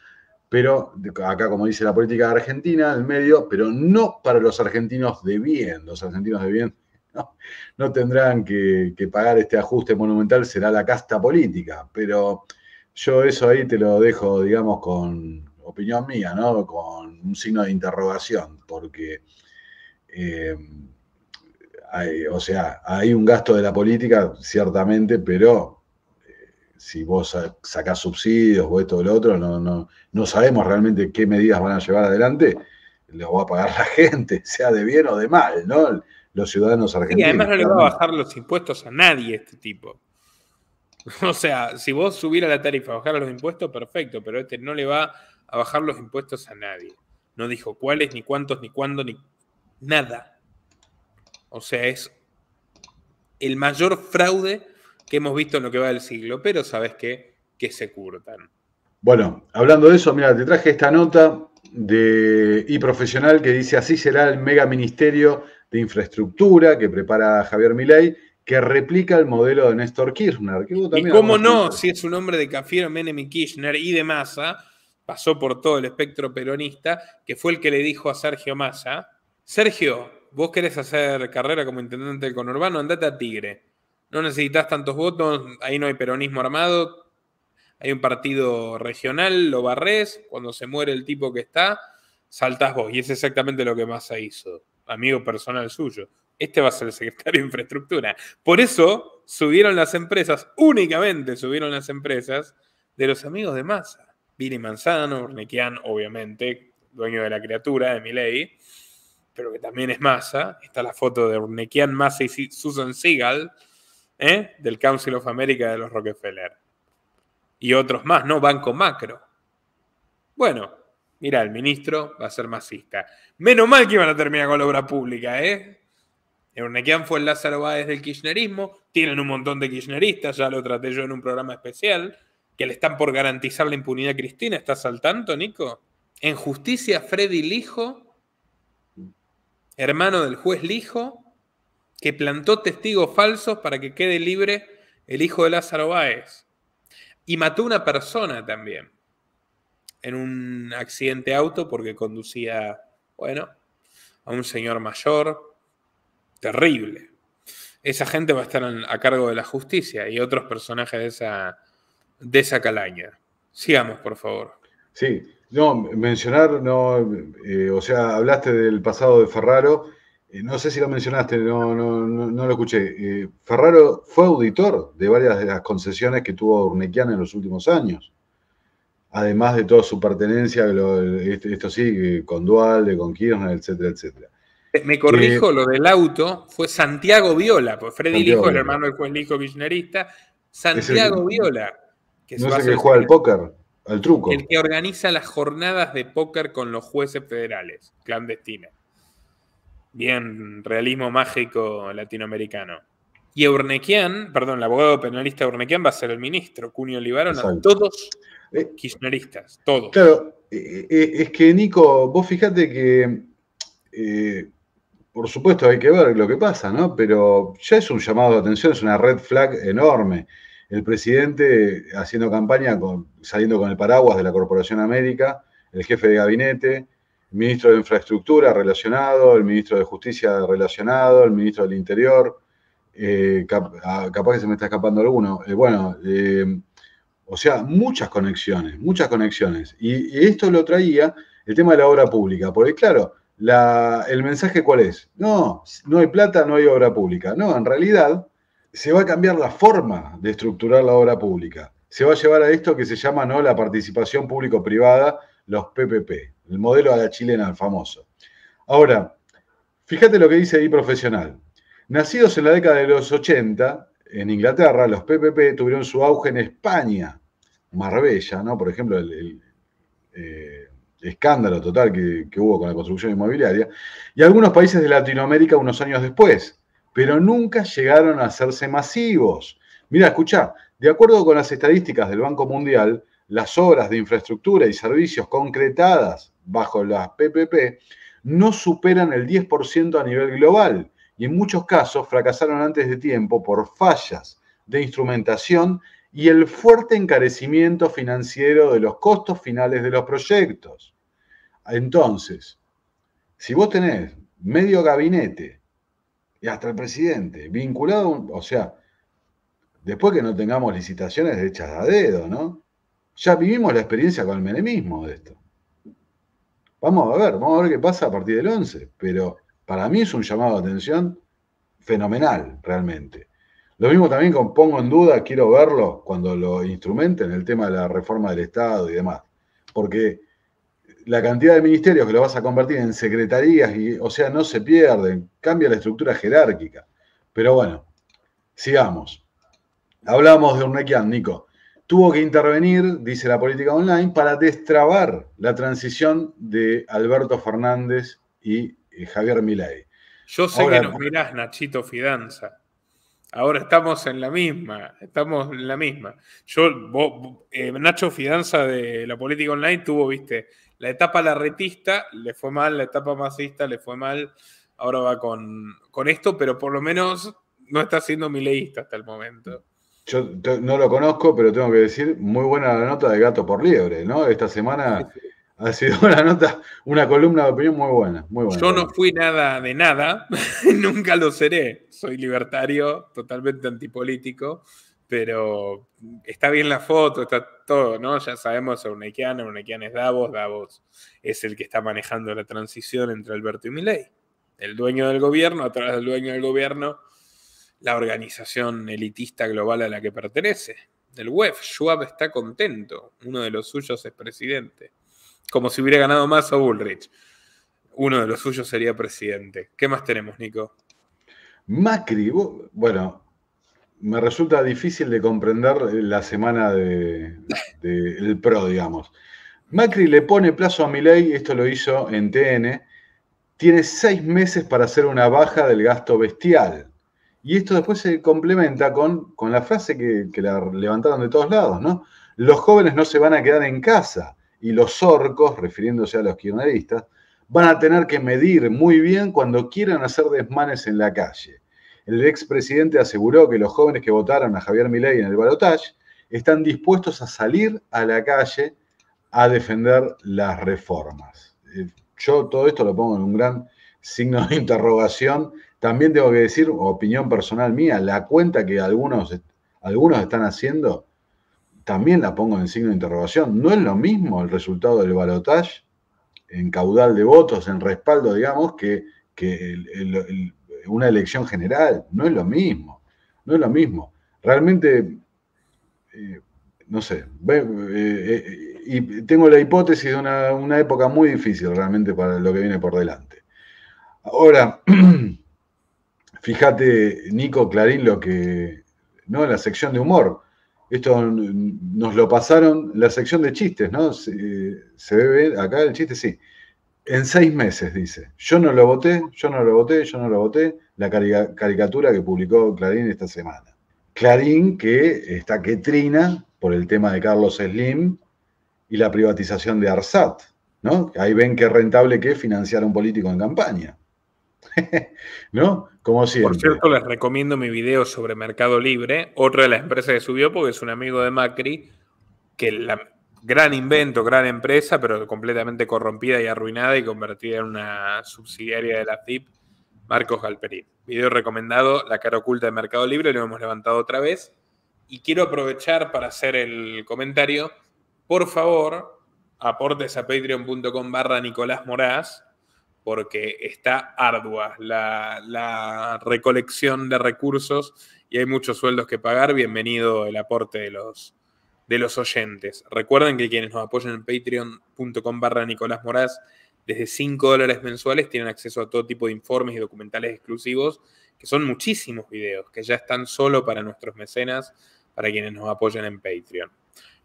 pero acá, como dice la política argentina, el medio, pero no para los argentinos de bien. Los argentinos de bien no, tendrán que, pagar este ajuste monumental, será la casta política. Pero yo eso ahí te lo dejo, digamos, con opinión mía, ¿no? Con un signo de interrogación, porque, eh, o sea, hay un gasto de la política, ciertamente, pero si vos sacás subsidios o esto o lo otro, no, no, no sabemos realmente qué medidas van a llevar adelante, lo va a pagar la gente, sea de bien o de mal, ¿no? Los ciudadanos argentinos. Y además no le va a bajar los impuestos a nadie este tipo. O sea, si vos subiera la tarifa, bajar los impuestos, perfecto, pero este no le va a bajar los impuestos a nadie. No dijo cuáles, ni cuántos, ni cuándo, ni nada. O sea, es el mayor fraude que hemos visto en lo que va del siglo, pero sabes que que se curtan. Bueno, hablando de eso, mira, te traje esta nota de y profesional que dice así será el mega ministerio de infraestructura que prepara Javier Milei que replica el modelo de Néstor Kirchner. y cómo no, si es un hombre de Cafiero, Menem y Kirchner y de Massa, pasó por todo el espectro peronista, que fue el que le dijo a Sergio Massa, Sergio, vos querés hacer carrera como intendente del conurbano, andate a Tigre no necesitas tantos votos, ahí no hay peronismo armado, hay un partido regional, lo barres, cuando se muere el tipo que está, saltás vos. Y es exactamente lo que Massa hizo, amigo personal suyo. Este va a ser el secretario de infraestructura. Por eso subieron las empresas, únicamente subieron las empresas de los amigos de Massa. Vini Manzano, Urnequian, obviamente, dueño de la criatura de Milei, pero que también es Massa. Está la foto de Urnequian, Massa y Susan Seagal ¿eh? del Council of America de los Rockefeller. Y otros más, ¿no? Banco Macro. Bueno, mira, el ministro va a ser masista. Menos mal que iban a terminar con la obra pública, ¿eh? Eurnequian fue el Lázaro Báez del kirchnerismo, tienen un montón de kirchneristas, ya lo traté yo en un programa especial, que le están por garantizar la impunidad a Cristina. ¿Estás al tanto, Nico? En justicia, Freddy Lijo, hermano del juez Lijo, que plantó testigos falsos para que quede libre el hijo de Lázaro Báez. Y mató una persona también en un accidente auto porque conducía, bueno, a un señor mayor. Terrible. Esa gente va a estar a cargo de la justicia y otros personajes de esa, de esa calaña. Sigamos, por favor. Sí, no, mencionar, no, eh, o sea, hablaste del pasado de Ferraro eh, no sé si lo mencionaste, no, lo escuché. Eh, Ferraro fue auditor de varias de las concesiones que tuvo Urnequiana en los últimos años. Además de toda su pertenencia, este, esto, sí, eh, con Dualde, con Kirchner, etcétera, etcétera. Me corrijo, lo del auto fue Santiago Viola, pues Freddy Santiago el hermano del juez Lijo Santiago Viola. Que no sé que juega al póker, al truco. El que organiza las jornadas de póker con los jueces federales, clandestinas. Bien, realismo mágico latinoamericano. Y Urnequian, perdón, el abogado penalista Urnequian va a ser el ministro. Cunio Olivaron todos eh, kirchneristas, todos. Claro, eh, eh, es que Nico, vos fijate que, por supuesto, hay que ver lo que pasa, ¿no? Pero ya es un llamado de atención, es una red flag enorme. El presidente haciendo campaña, con, saliendo con el paraguas de la Corporación América, el jefe de gabinete, ministro de Infraestructura relacionado, el ministro de Justicia relacionado, el ministro del Interior, eh, ah, capaz que se me está escapando alguno. Eh, bueno, eh, o sea, muchas conexiones, muchas conexiones. Y, esto lo traía el tema de la obra pública, porque claro, la, el mensaje cuál es? No, no hay plata, no hay obra pública. No, en realidad se va a cambiar la forma de estructurar la obra pública. Se va a llevar a esto que se llama ¿no? la participación público-privada, los PPP el modelo a la chilena famoso. Ahora, fíjate lo que dice ahí profesional. Nacidos en la década de los 80, en Inglaterra, los PPP tuvieron su auge en España, Marbella, ¿no? Por ejemplo, el, eh, escándalo total que, que, hubo con la construcción inmobiliaria, y algunos países de Latinoamérica unos años después, pero nunca llegaron a hacerse masivos. Mira, escucha, de acuerdo con las estadísticas del Banco Mundial, las obras de infraestructura y servicios concretadas bajo las PPP no superan el 10% a nivel global y en muchos casos fracasaron antes de tiempo por fallas de instrumentación y el fuerte encarecimiento financiero de los costos finales de los proyectos. Entonces, si vos tenés medio gabinete y hasta el presidente vinculado, o sea, después que no tengamos licitaciones hechas a dedo, ¿no? Ya vivimos la experiencia con el menemismo de esto. Vamos a ver, vamos a ver qué pasa a partir del 11, pero para mí es un llamado de atención fenomenal, realmente. Lo mismo también con pongo en duda, quiero verlo cuando lo instrumenten, el tema de la reforma del Estado y demás. Porque la cantidad de ministerios que lo vas a convertir en secretarías, y, o sea, no se pierden, cambia la estructura jerárquica. Pero bueno, sigamos. Hablamos de Urnequian, Nico tuvo que intervenir, dice la política online, para destrabar la transición de Alberto Fernández y eh, Javier Milei. Yo sé que nos mirás, Nachito Fidanza. Ahora estamos en la misma, estamos en la misma. Yo, eh, Nacho Fidanza de la política online tuvo, viste, la etapa larretista le fue mal, la etapa masista le fue mal, ahora va con, con esto, pero por lo menos no está siendo mileísta hasta el momento. Yo no lo conozco, pero tengo que decir, muy buena la nota de Gato por Liebre, ¿no? Esta semana ha sido una nota, una columna de opinión muy buena, muy buena. Yo no fui nada de nada, nunca lo seré. Soy libertario, totalmente antipolítico, pero está bien la foto, está todo, ¿no? Ya sabemos, Urnequian, es Davos, Davos es el que está manejando la transición entre Alberto y Milei. El dueño del gobierno, atrás del dueño del gobierno, la organización elitista global a la que pertenece, del web. Schwab está contento, uno de los suyos es presidente. Como si hubiera ganado más a Bullrich. Uno de los suyos sería presidente. ¿Qué más tenemos, Nico? Macri, bueno, me resulta difícil de comprender la semana del de, el PRO, digamos. Macri le pone plazo a Milei, esto lo hizo en TN, tiene seis meses para hacer una baja del gasto bestial. Y esto después se complementa con, con la frase que, la levantaron de todos lados, ¿no? Los jóvenes no se van a quedar en casa y los orcos, refiriéndose a los kirchneristas, van a tener que medir muy bien cuando quieran hacer desmanes en la calle. El expresidente aseguró que los jóvenes que votaron a Javier Milei en el balotaje están dispuestos a salir a la calle a defender las reformas. Eh, yo todo esto lo pongo en un gran signo de interrogación también tengo que decir, opinión personal mía, la cuenta que algunos, algunos están haciendo, también la pongo en signo de interrogación. No es lo mismo el resultado del balotaje en caudal de votos, en respaldo, digamos, que, una elección general. No es lo mismo. No es lo mismo. Realmente, eh, no sé, eh, eh, y tengo la hipótesis de una, una época muy difícil realmente para lo que viene por delante. Ahora, Fíjate, Nico Clarín, lo que. ¿No? La sección de humor. Esto nos lo pasaron, la sección de chistes, ¿no? Se, ve acá el chiste, sí. En seis meses, dice. Yo no lo voté, yo no lo voté, yo no lo voté. La caricatura que publicó Clarín esta semana. Clarín que está que trina por el tema de Carlos Slim y la privatización de Arsat, ¿no? Ahí ven qué rentable que es financiar a un político en campaña. ¿No? Por cierto, les recomiendo mi video sobre Mercado Libre, otra de las empresas que subió porque es un amigo de Macri, que la, gran invento, gran empresa, pero completamente corrompida y arruinada y convertida en una subsidiaria de la FIP, Marcos Galperín. Video recomendado, La cara oculta de Mercado Libre, lo hemos levantado otra vez. Y quiero aprovechar para hacer el comentario. Por favor, aportes a patreon.com barra Nicolás Moraz porque está ardua la, recolección de recursos y hay muchos sueldos que pagar. Bienvenido el aporte de los, de los oyentes. Recuerden que quienes nos apoyan en patreon.com barra Nicolás Moraz, desde 5 dólares mensuales tienen acceso a todo tipo de informes y documentales exclusivos, que son muchísimos videos, que ya están solo para nuestros mecenas, para quienes nos apoyan en Patreon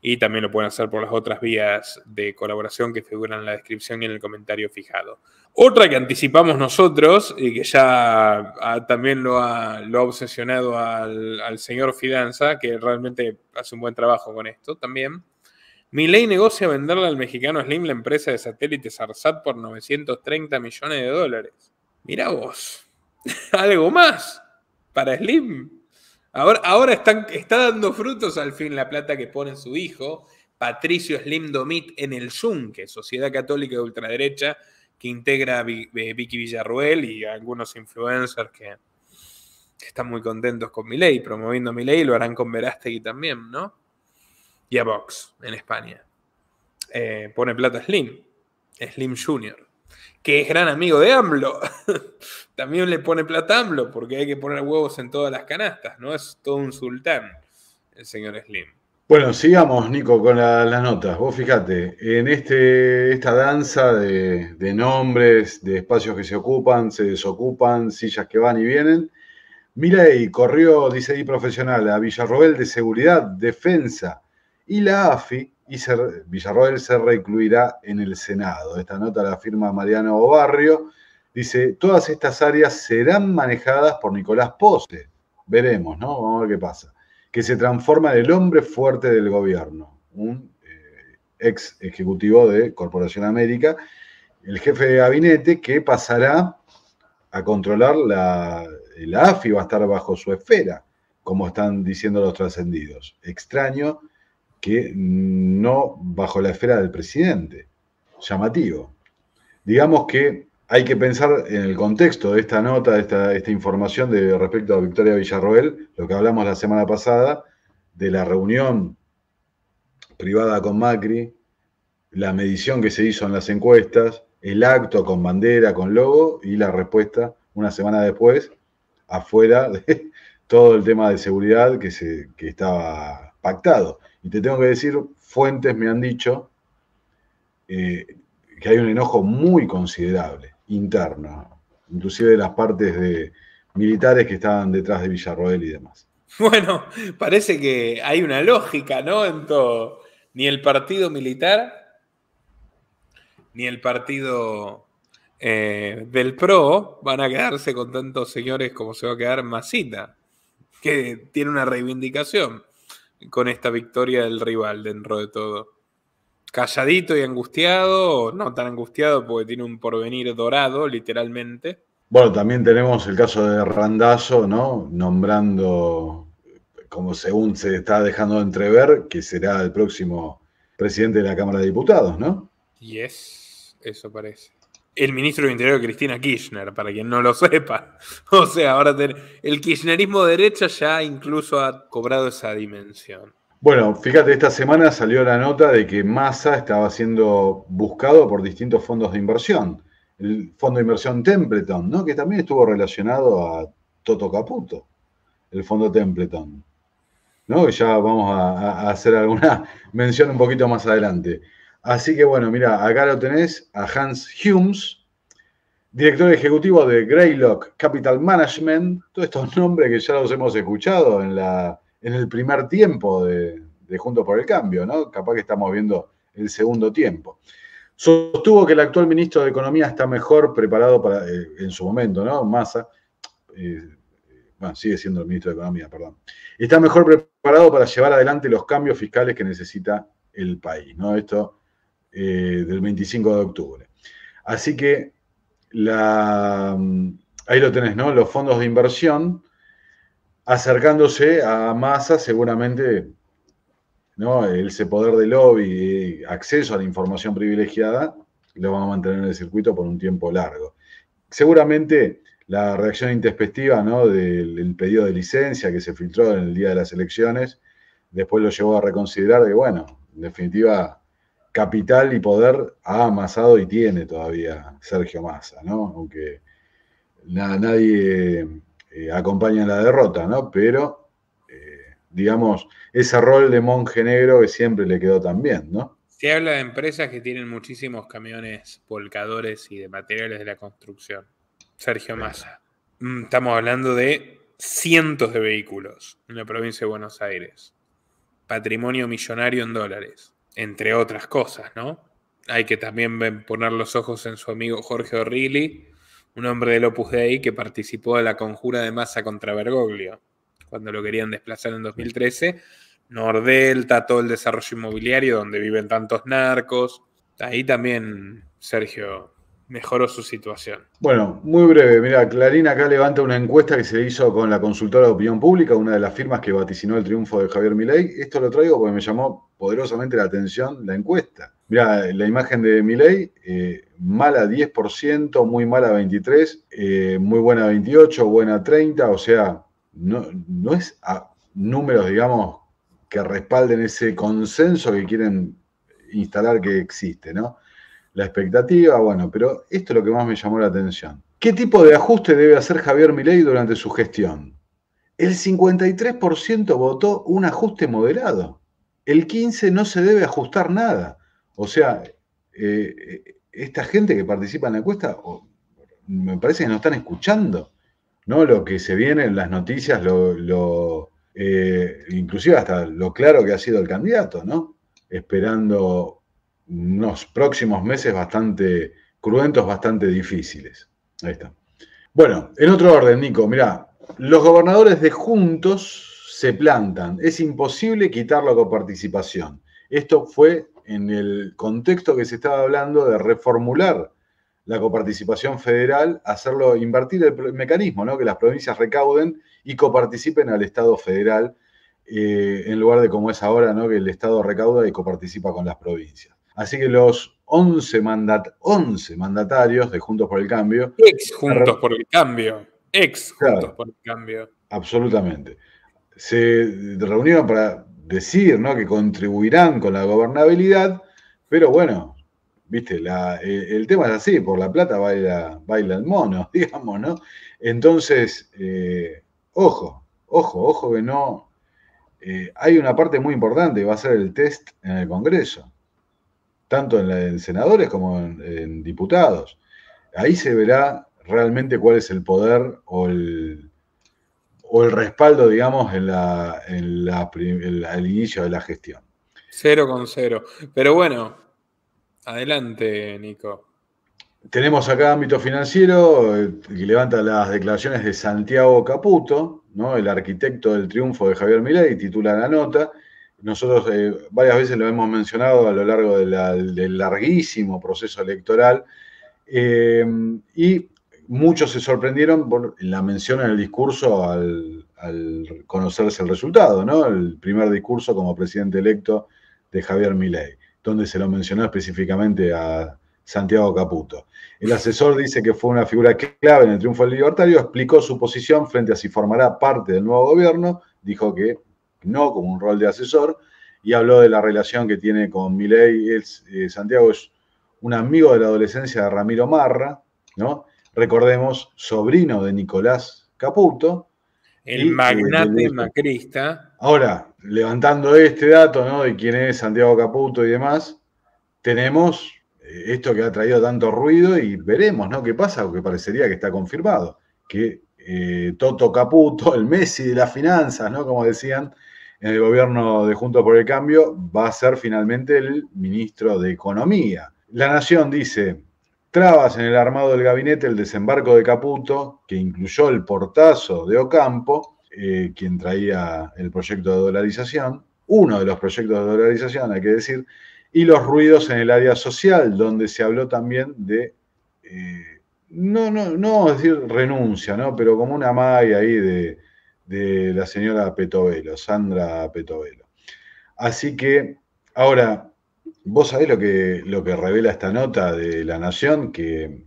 y también lo pueden hacer por las otras vías de colaboración que figuran en la descripción y en el comentario fijado. Otra que anticipamos nosotros y que ya ah, también lo ha, obsesionado al, señor Fidanza, que realmente hace un buen trabajo con esto también. Mi ley negocia venderle al mexicano Slim la empresa de satélites ARSAT por 930 millones de dólares. Mirá vos, algo más para Slim. Ahora, están, está dando frutos al fin la plata que pone su hijo, Patricio Slim Domit, en el Yunque, Sociedad Católica de Ultraderecha, que integra a eh, Vicky Villarruel y algunos influencers que están muy contentos con mi ley, promoviendo mi ley, lo harán con Verástegui también, ¿no? Y a Vox en España. Eh, pone plata Slim, Slim Jr que es gran amigo de AMLO, también le pone plata a AMLO, porque hay que poner huevos en todas las canastas, ¿no? Es todo un sultán, el señor Slim. Bueno, sigamos, Nico, con las notas. Vos fijate, en este, esta danza de, nombres, de espacios que se ocupan, se desocupan, sillas que van y vienen, y corrió, dice ahí profesional, a Villarroel de Seguridad, Defensa y la AFI y Villarroel se recluirá en el Senado. Esta nota la firma Mariano O'Barrio, Dice, todas estas áreas serán manejadas por Nicolás Pose. Veremos, ¿no? Vamos a ver qué pasa. Que se transforma en el hombre fuerte del gobierno, un eh, ex ejecutivo de Corporación América, el jefe de gabinete que pasará a controlar la, la AFI, va a estar bajo su esfera, como están diciendo los trascendidos. Extraño que no bajo la esfera del presidente. Llamativo. Digamos que hay que pensar en el contexto de esta nota, de esta, información de respecto a Victoria Villarroel, lo que hablamos la semana pasada, de la reunión privada con Macri, la medición que se hizo en las encuestas, el acto con bandera, con logo y la respuesta una semana después, afuera de todo el tema de seguridad que, se, que estaba pactado. Y te tengo que decir, fuentes me han dicho eh, que hay un enojo muy considerable, interno, inclusive de las partes de militares que estaban detrás de Villarroel y demás. Bueno, parece que hay una lógica, ¿no? En todo. Ni el partido militar, ni el partido eh, del PRO van a quedarse con tantos señores como se va a quedar Masita, que tiene una reivindicación con esta victoria del rival dentro de todo? ¿Calladito y angustiado? no tan angustiado porque tiene un porvenir dorado, literalmente? Bueno, también tenemos el caso de Randazo, ¿no? Nombrando, eh, como según se está dejando entrever, que será el próximo presidente de la Cámara de Diputados, ¿no? es eso parece el ministro del Interior Cristina Kirchner, para quien no lo sepa. O sea, ahora el kirchnerismo de derecha ya incluso ha cobrado esa dimensión. Bueno, fíjate, esta semana salió la nota de que Massa estaba siendo buscado por distintos fondos de inversión. El fondo de inversión Templeton, ¿no? Que también estuvo relacionado a Toto Caputo, el fondo Templeton. ¿No? ya vamos a hacer alguna mención un poquito más adelante. Así que bueno, mira, acá lo tenés a Hans Humes, director ejecutivo de Greylock Capital Management. Todos estos nombres que ya los hemos escuchado en, la, en el primer tiempo de, Juntos por el Cambio, ¿no? Capaz que estamos viendo el segundo tiempo. Sostuvo que el actual ministro de Economía está mejor preparado para, eh, en su momento, ¿no? Massa, eh, bueno, sigue siendo el ministro de Economía, perdón, está mejor preparado para llevar adelante los cambios fiscales que necesita el país, ¿no? Esto eh, del 25 de octubre. Así que la, mm, ahí lo tenés, ¿no? Los fondos de inversión acercándose a masa, seguramente, ¿no? Ese poder de lobby, acceso a la información privilegiada, lo van a mantener en el circuito por un tiempo largo. Seguramente la reacción introspectiva del, del, pedido de licencia que se filtró en el día de las elecciones, después lo llevó a reconsiderar de, bueno, en definitiva, capital y poder ha amasado y tiene todavía Sergio Massa, ¿no? Aunque nadie eh, acompaña la derrota, ¿no? Pero, eh, digamos, ese rol de monje negro que siempre le quedó también, ¿no? Se habla de empresas que tienen muchísimos camiones volcadores y de materiales de la construcción. Sergio Massa. Mm, estamos hablando de cientos de vehículos en la provincia de Buenos Aires. Patrimonio millonario en dólares entre otras cosas, ¿no? Hay que también poner los ojos en su amigo Jorge O'Reilly, un hombre del Opus Dei que participó de la conjura de masa contra Bergoglio, cuando lo querían desplazar en 2013. Nordelta, todo el desarrollo inmobiliario donde viven tantos narcos. Ahí también Sergio mejoró su situación. Bueno, muy breve. Mira, Clarín acá levanta una encuesta que se hizo con la consultora de opinión pública, una de las firmas que vaticinó el triunfo de Javier Milei. Esto lo traigo porque me llamó poderosamente la atención la encuesta. Mira, la imagen de Milei, eh, mala 10%, muy mala 23%, eh, muy buena 28%, buena 30%, o sea, no, no es a números, digamos, que respalden ese consenso que quieren instalar que existe, ¿no? la expectativa, bueno, pero esto es lo que más me llamó la atención. ¿Qué tipo de ajuste debe hacer Javier Milei durante su gestión? El 53% votó un ajuste moderado. El 15% no se debe ajustar nada. O sea, eh, eh, esta gente que participa en la encuesta, me parece que no están escuchando, ¿no? Lo que se viene en las noticias, lo, eh, inclusive hasta lo claro que ha sido el candidato, ¿no? Esperando unos próximos meses bastante cruentos, bastante difíciles. Ahí está. Bueno, en otro orden, Nico, mirá, los gobernadores de Juntos se plantan. Es imposible quitar la coparticipación. Esto fue en el contexto que se estaba hablando de reformular la coparticipación federal, hacerlo, invertir el mecanismo, ¿no? Que las provincias recauden y coparticipen al Estado federal, eh, en lugar de como es ahora, ¿no? Que el Estado recauda y coparticipa con las provincias. Así que los 11, mandat 11 mandatarios de Juntos por el Cambio. Ex Juntos por el Cambio. Ex Juntos por el Cambio. Absolutamente. Se reunieron para decir ¿no? que contribuirán con la gobernabilidad, pero bueno, viste, el, tema es así, por la plata baila, baila el mono, digamos, ¿no? Entonces, eh, ojo, ojo, ojo que no. Eh, hay una parte muy importante, va a ser el test en el Congreso tanto en, senadores como en, diputados. Ahí se verá realmente cuál es el poder o el, respaldo, digamos, en, inicio de la gestión. Cero con cero. Pero bueno, adelante, Nico. Tenemos acá ámbito financiero, eh, que levanta las declaraciones de Santiago Caputo, ¿no? el arquitecto del triunfo de Javier Milei, titula la nota nosotros eh, varias veces lo hemos mencionado a lo largo del larguísimo proceso electoral, eh, y muchos se sorprendieron por la mención en el discurso al, conocerse el resultado, ¿no? El primer discurso como presidente electo de Javier Milei, donde se lo mencionó específicamente a Santiago Caputo. El asesor dice que fue una figura clave en el triunfo del libertario, explicó su posición frente a si formará parte del nuevo gobierno, dijo que no como un rol de asesor, y habló de la relación que tiene con Milei. Eh, Santiago es un amigo de la adolescencia de Ramiro Marra, ¿no? Recordemos, sobrino de Nicolás Caputo. El eh, magnate macrista. Ahora, levantando este dato, ¿no? De quién es Santiago Caputo y demás, tenemos eh, esto que ha traído tanto ruido y veremos, ¿no? ¿Qué pasa? Porque parecería que está confirmado, que Toto Caputo, el Messi de las finanzas, ¿no? Como decían, en el gobierno de Juntos por el Cambio va a ser finalmente el ministro de Economía. La Nación dice, trabas en el armado del gabinete, el desembarco de Caputo, que incluyó el portazo de Ocampo, eh, quien traía el proyecto de dolarización, uno de los proyectos de dolarización, hay que decir, y los ruidos en el área social, donde se habló también de... Eh, no, no, no decir renuncia, ¿no? Pero como una magia ahí de, de la señora Petovelo, Sandra Petovelo. Así que, ahora, vos sabés lo que, lo que revela esta nota de La Nación, que eh,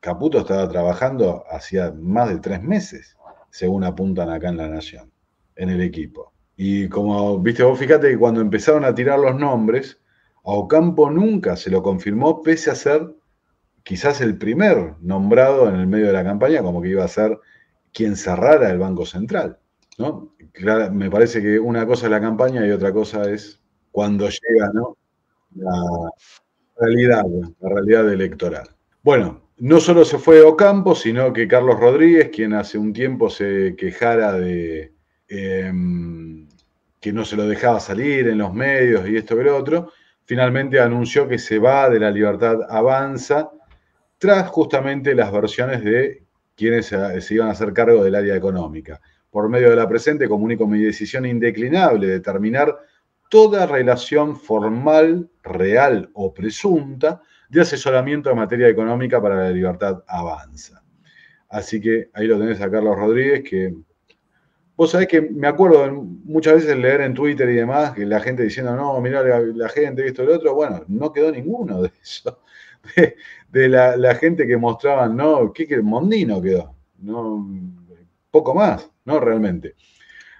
Caputo estaba trabajando hacía más de tres meses, según apuntan acá en La Nación, en el equipo. Y como, viste, vos fíjate que cuando empezaron a tirar los nombres, a Ocampo nunca se lo confirmó, pese a ser quizás el primer nombrado en el medio de la campaña, como que iba a ser quien cerrara el Banco Central. me parece que una cosa es la campaña y otra cosa es cuando llega la realidad, la realidad electoral. Bueno, no solo se fue Ocampo, sino que Carlos Rodríguez, quien hace un tiempo se quejara de em, que no se lo dejaba salir en los medios y esto que lo otro, finalmente anunció que se va de la libertad avanza tras justamente las versiones de quienes se iban a hacer cargo del área económica. Por medio de la presente comunico mi decisión indeclinable de terminar toda relación formal, real o presunta de asesoramiento en materia económica para la libertad avanza. Así que ahí lo tenés a Carlos Rodríguez, que vos sabés que me acuerdo muchas veces leer en Twitter y demás que la gente diciendo, no, mirá la, gente, esto y lo otro. Bueno, no quedó ninguno de eso. de, la, gente que mostraban, ¿no? ¿Qué? Mondino quedó, ¿no? Poco más, ¿no? Realmente.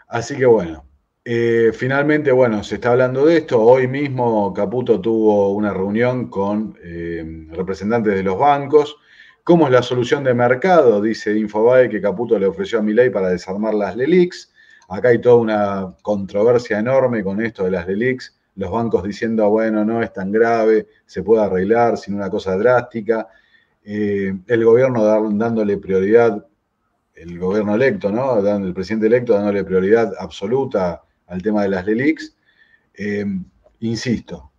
Así que bueno, eh, finalmente, bueno, se está hablando de esto. Hoy mismo Caputo tuvo una reunión con eh, representantes de los bancos. ¿Cómo es la solución de mercado? Dice Infobae que Caputo le ofreció a Milei para desarmar las LELIX. Acá hay toda una controversia enorme con esto de las LELIX los bancos diciendo, bueno, no es tan grave, se puede arreglar sin una cosa drástica, eh, el gobierno dándole prioridad, el gobierno electo, ¿no? El presidente electo dándole prioridad absoluta al tema de las LELIX. Eh, insisto,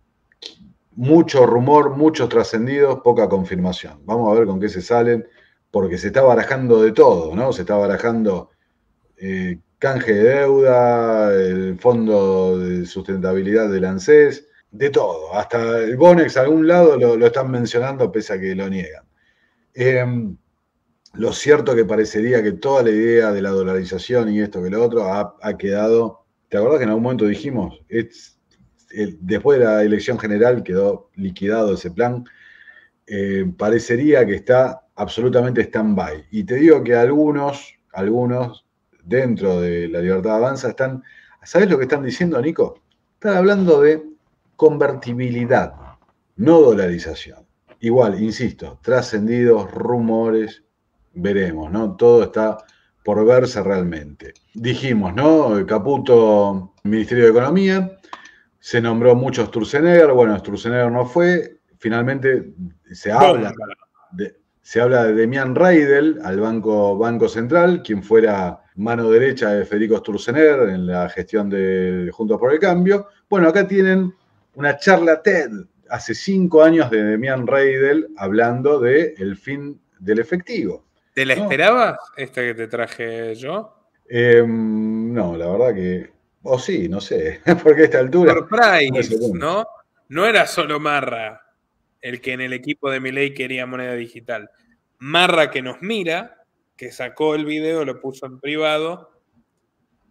mucho rumor, muchos trascendidos, poca confirmación. Vamos a ver con qué se salen, porque se está barajando de todo, ¿no? Se está barajando eh, canje de deuda, el fondo de sustentabilidad del ANSES, de todo. Hasta el Bonex, a algún lado lo, están mencionando, pese a que lo niegan. Em, lo cierto que parecería que toda la idea de la dolarización y esto que lo otro ha, quedado. ¿Te acordás que en algún momento dijimos? Es, después de la elección general quedó liquidado ese plan. Em, parecería que está absolutamente stand-by. Y te digo que algunos, algunos dentro de la libertad avanza, están, ¿sabes lo que están diciendo, Nico? Están hablando de convertibilidad, no dolarización. Igual, insisto, trascendidos, rumores, veremos, ¿no? Todo está por verse realmente. Dijimos, ¿no? Caputo, Ministerio de Economía, se nombró mucho Sturzenegger, bueno, Sturzenegger no fue, finalmente se habla de, se habla de Demian Reidel al Banco, Banco Central, quien fuera mano derecha de Federico Sturzener en la gestión de Juntos por el Cambio. Bueno, acá tienen una charla TED hace cinco años de Demian Reidel hablando del el fin del efectivo. ¿Te la esperabas esta que te traje yo? Em, no, la verdad que. O sí, no sé, porque a esta altura. Surprise, ¿no? No era solo Marra el que en el equipo de Milei quería moneda digital. Marra que nos mira, que sacó el video, lo puso en privado,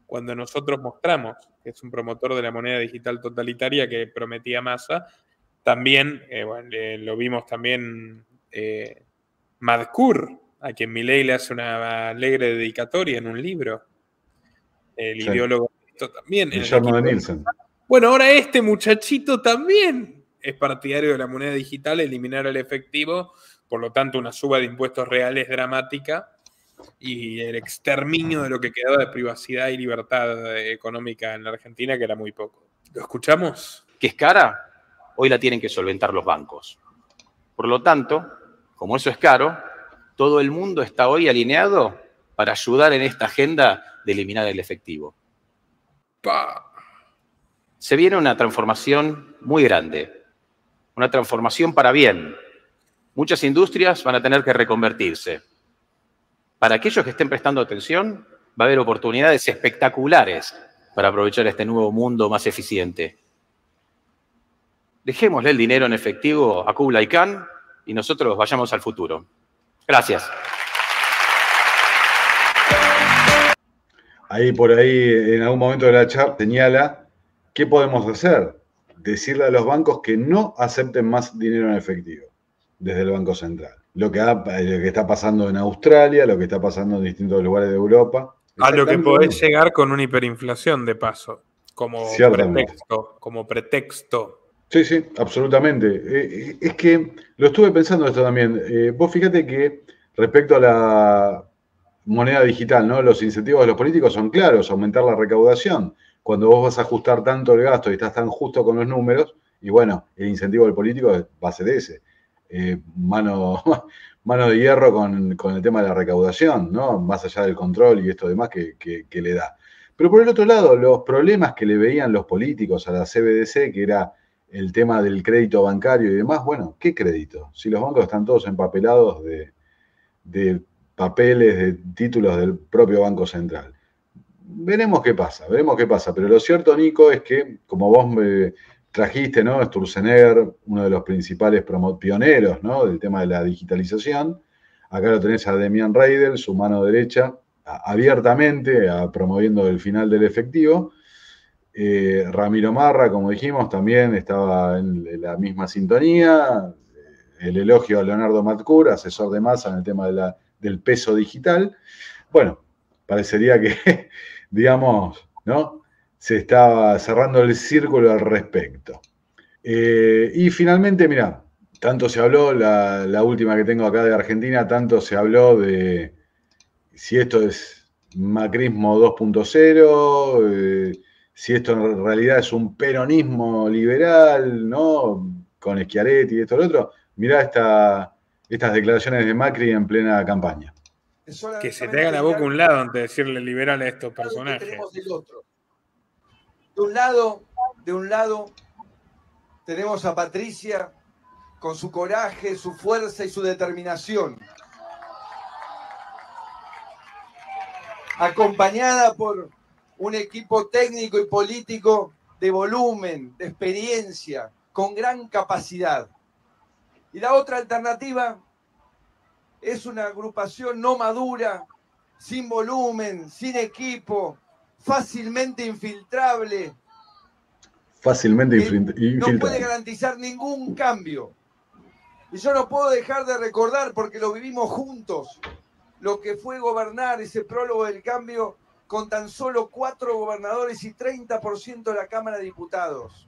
cuando nosotros mostramos, que es un promotor de la moneda digital totalitaria que prometía masa, también, eh, lo vimos también eh, Madkur, a quien Milei le hace una alegre dedicatoria en un libro. El ideólogo. también. de Nielsen. Bueno, ahora este muchachito también es partidario de la moneda digital, eliminar el efectivo, por lo tanto una suba de impuestos reales dramática y el exterminio de lo que quedaba de privacidad y libertad eh, económica en la Argentina, que era muy poco. ¿Lo escuchamos? Que es cara, hoy la tienen que solventar los bancos. Por lo tanto, como eso es caro, todo el mundo está hoy alineado para ayudar en esta agenda de eliminar el efectivo. Se viene una transformación muy grande una transformación para bien. Muchas industrias van a tener que reconvertirse. Para aquellos que estén prestando atención, va a haber oportunidades espectaculares para aprovechar este nuevo mundo más eficiente. Dejémosle el dinero en efectivo a Kublai Khan y nosotros vayamos al futuro. Gracias. Ahí por ahí, en algún momento de la charla, señala qué podemos hacer decirle a los bancos que no acepten más dinero en efectivo desde el Banco Central. Lo que, está pasando en Australia, lo que está pasando en distintos lugares de Europa. A lo que podés llegar con una hiperinflación de paso, como pretexto, Sí, sí, absolutamente. Eh, eh, es que lo estuve pensando esto también. Eh, vos fíjate que respecto a la moneda digital, ¿no? Los incentivos de los políticos son claros, aumentar la recaudación cuando vos vas a ajustar tanto el gasto y estás tan justo con los números, y bueno, el incentivo del político va a ser ese. Eh, mano, de hierro con, el tema de la recaudación, ¿no? Más allá del control y esto demás que, le da. Pero por el otro lado, los problemas que le veían los políticos a la CBDC, que era el tema del crédito bancario y demás, bueno, ¿qué crédito? Si los bancos están todos empapelados de, de papeles, de títulos del propio Banco Central veremos qué pasa, veremos qué pasa. Pero lo cierto, Nico, es que, como vos me trajiste, ¿no? Sturzenegger, uno de los principales pioneros, Del tema de la digitalización. Acá lo tenés a Demian Reidel, su mano derecha, abiertamente promoviendo el final del efectivo. Eh, Ramiro Marra, como dijimos, también estaba en la misma sintonía. El elogio a Leonardo Matcur, asesor de masa en el tema de la, del peso digital. Bueno, parecería que digamos, ¿no? Se estaba cerrando el círculo al respecto. Eh, y finalmente, mira, tanto se habló, la, la, última que tengo acá de Argentina, tanto se habló de si esto es macrismo 2.0, eh, si esto en realidad es un peronismo liberal, ¿no? Con Schiaretti y esto y lo otro. Mirá esta, estas declaraciones de Macri en plena campaña que se te haga la boca a un lado antes de decirle liberal a estos personajes. De un lado, de un lado, tenemos a Patricia con su coraje, su fuerza y su determinación. Acompañada por un equipo técnico y político de volumen, de experiencia, con gran capacidad. Y la otra alternativa es una agrupación no madura, sin volumen, sin equipo, fácilmente infiltrable. Fácilmente infiltrable. No puede garantizar ningún cambio. Y yo no puedo dejar de recordar, porque lo vivimos juntos, lo que fue gobernar ese prólogo del cambio con tan solo cuatro gobernadores y 30% de la Cámara de Diputados.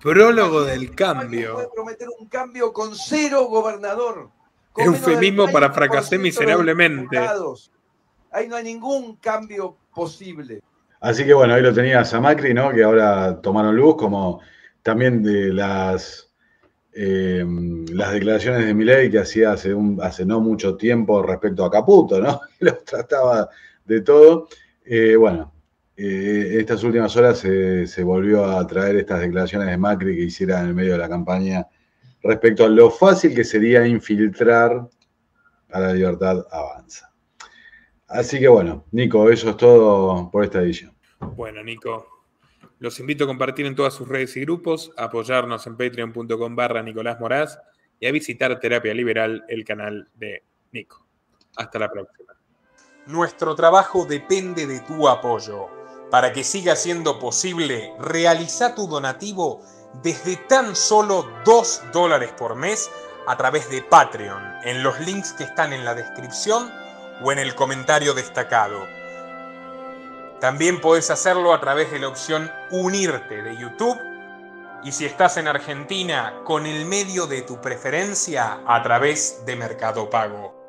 Prólogo del cambio. No Puede prometer un cambio con cero gobernador. Eufemismo para fracasar miserablemente. Ahí no hay ningún cambio posible. Así que bueno, ahí lo tenías a Macri, ¿no? Que ahora tomaron luz, como también de las, eh, las declaraciones de Milei que hacía hace, hace no mucho tiempo respecto a Caputo, ¿no? Lo trataba de todo. Eh, bueno, eh, estas últimas horas se, se volvió a traer estas declaraciones de Macri que hiciera en el medio de la campaña respecto a lo fácil que sería infiltrar a la libertad avanza. Así que bueno, Nico, eso es todo por esta edición. Bueno, Nico, los invito a compartir en todas sus redes y grupos, a apoyarnos en patreon.com barra Nicolás Moraz y a visitar Terapia Liberal, el canal de Nico. Hasta la próxima. Nuestro trabajo depende de tu apoyo. Para que siga siendo posible, realiza tu donativo desde tan solo 2 dólares por mes a través de Patreon, en los links que están en la descripción o en el comentario destacado. También podés hacerlo a través de la opción Unirte de YouTube y si estás en Argentina, con el medio de tu preferencia a través de Mercado Pago.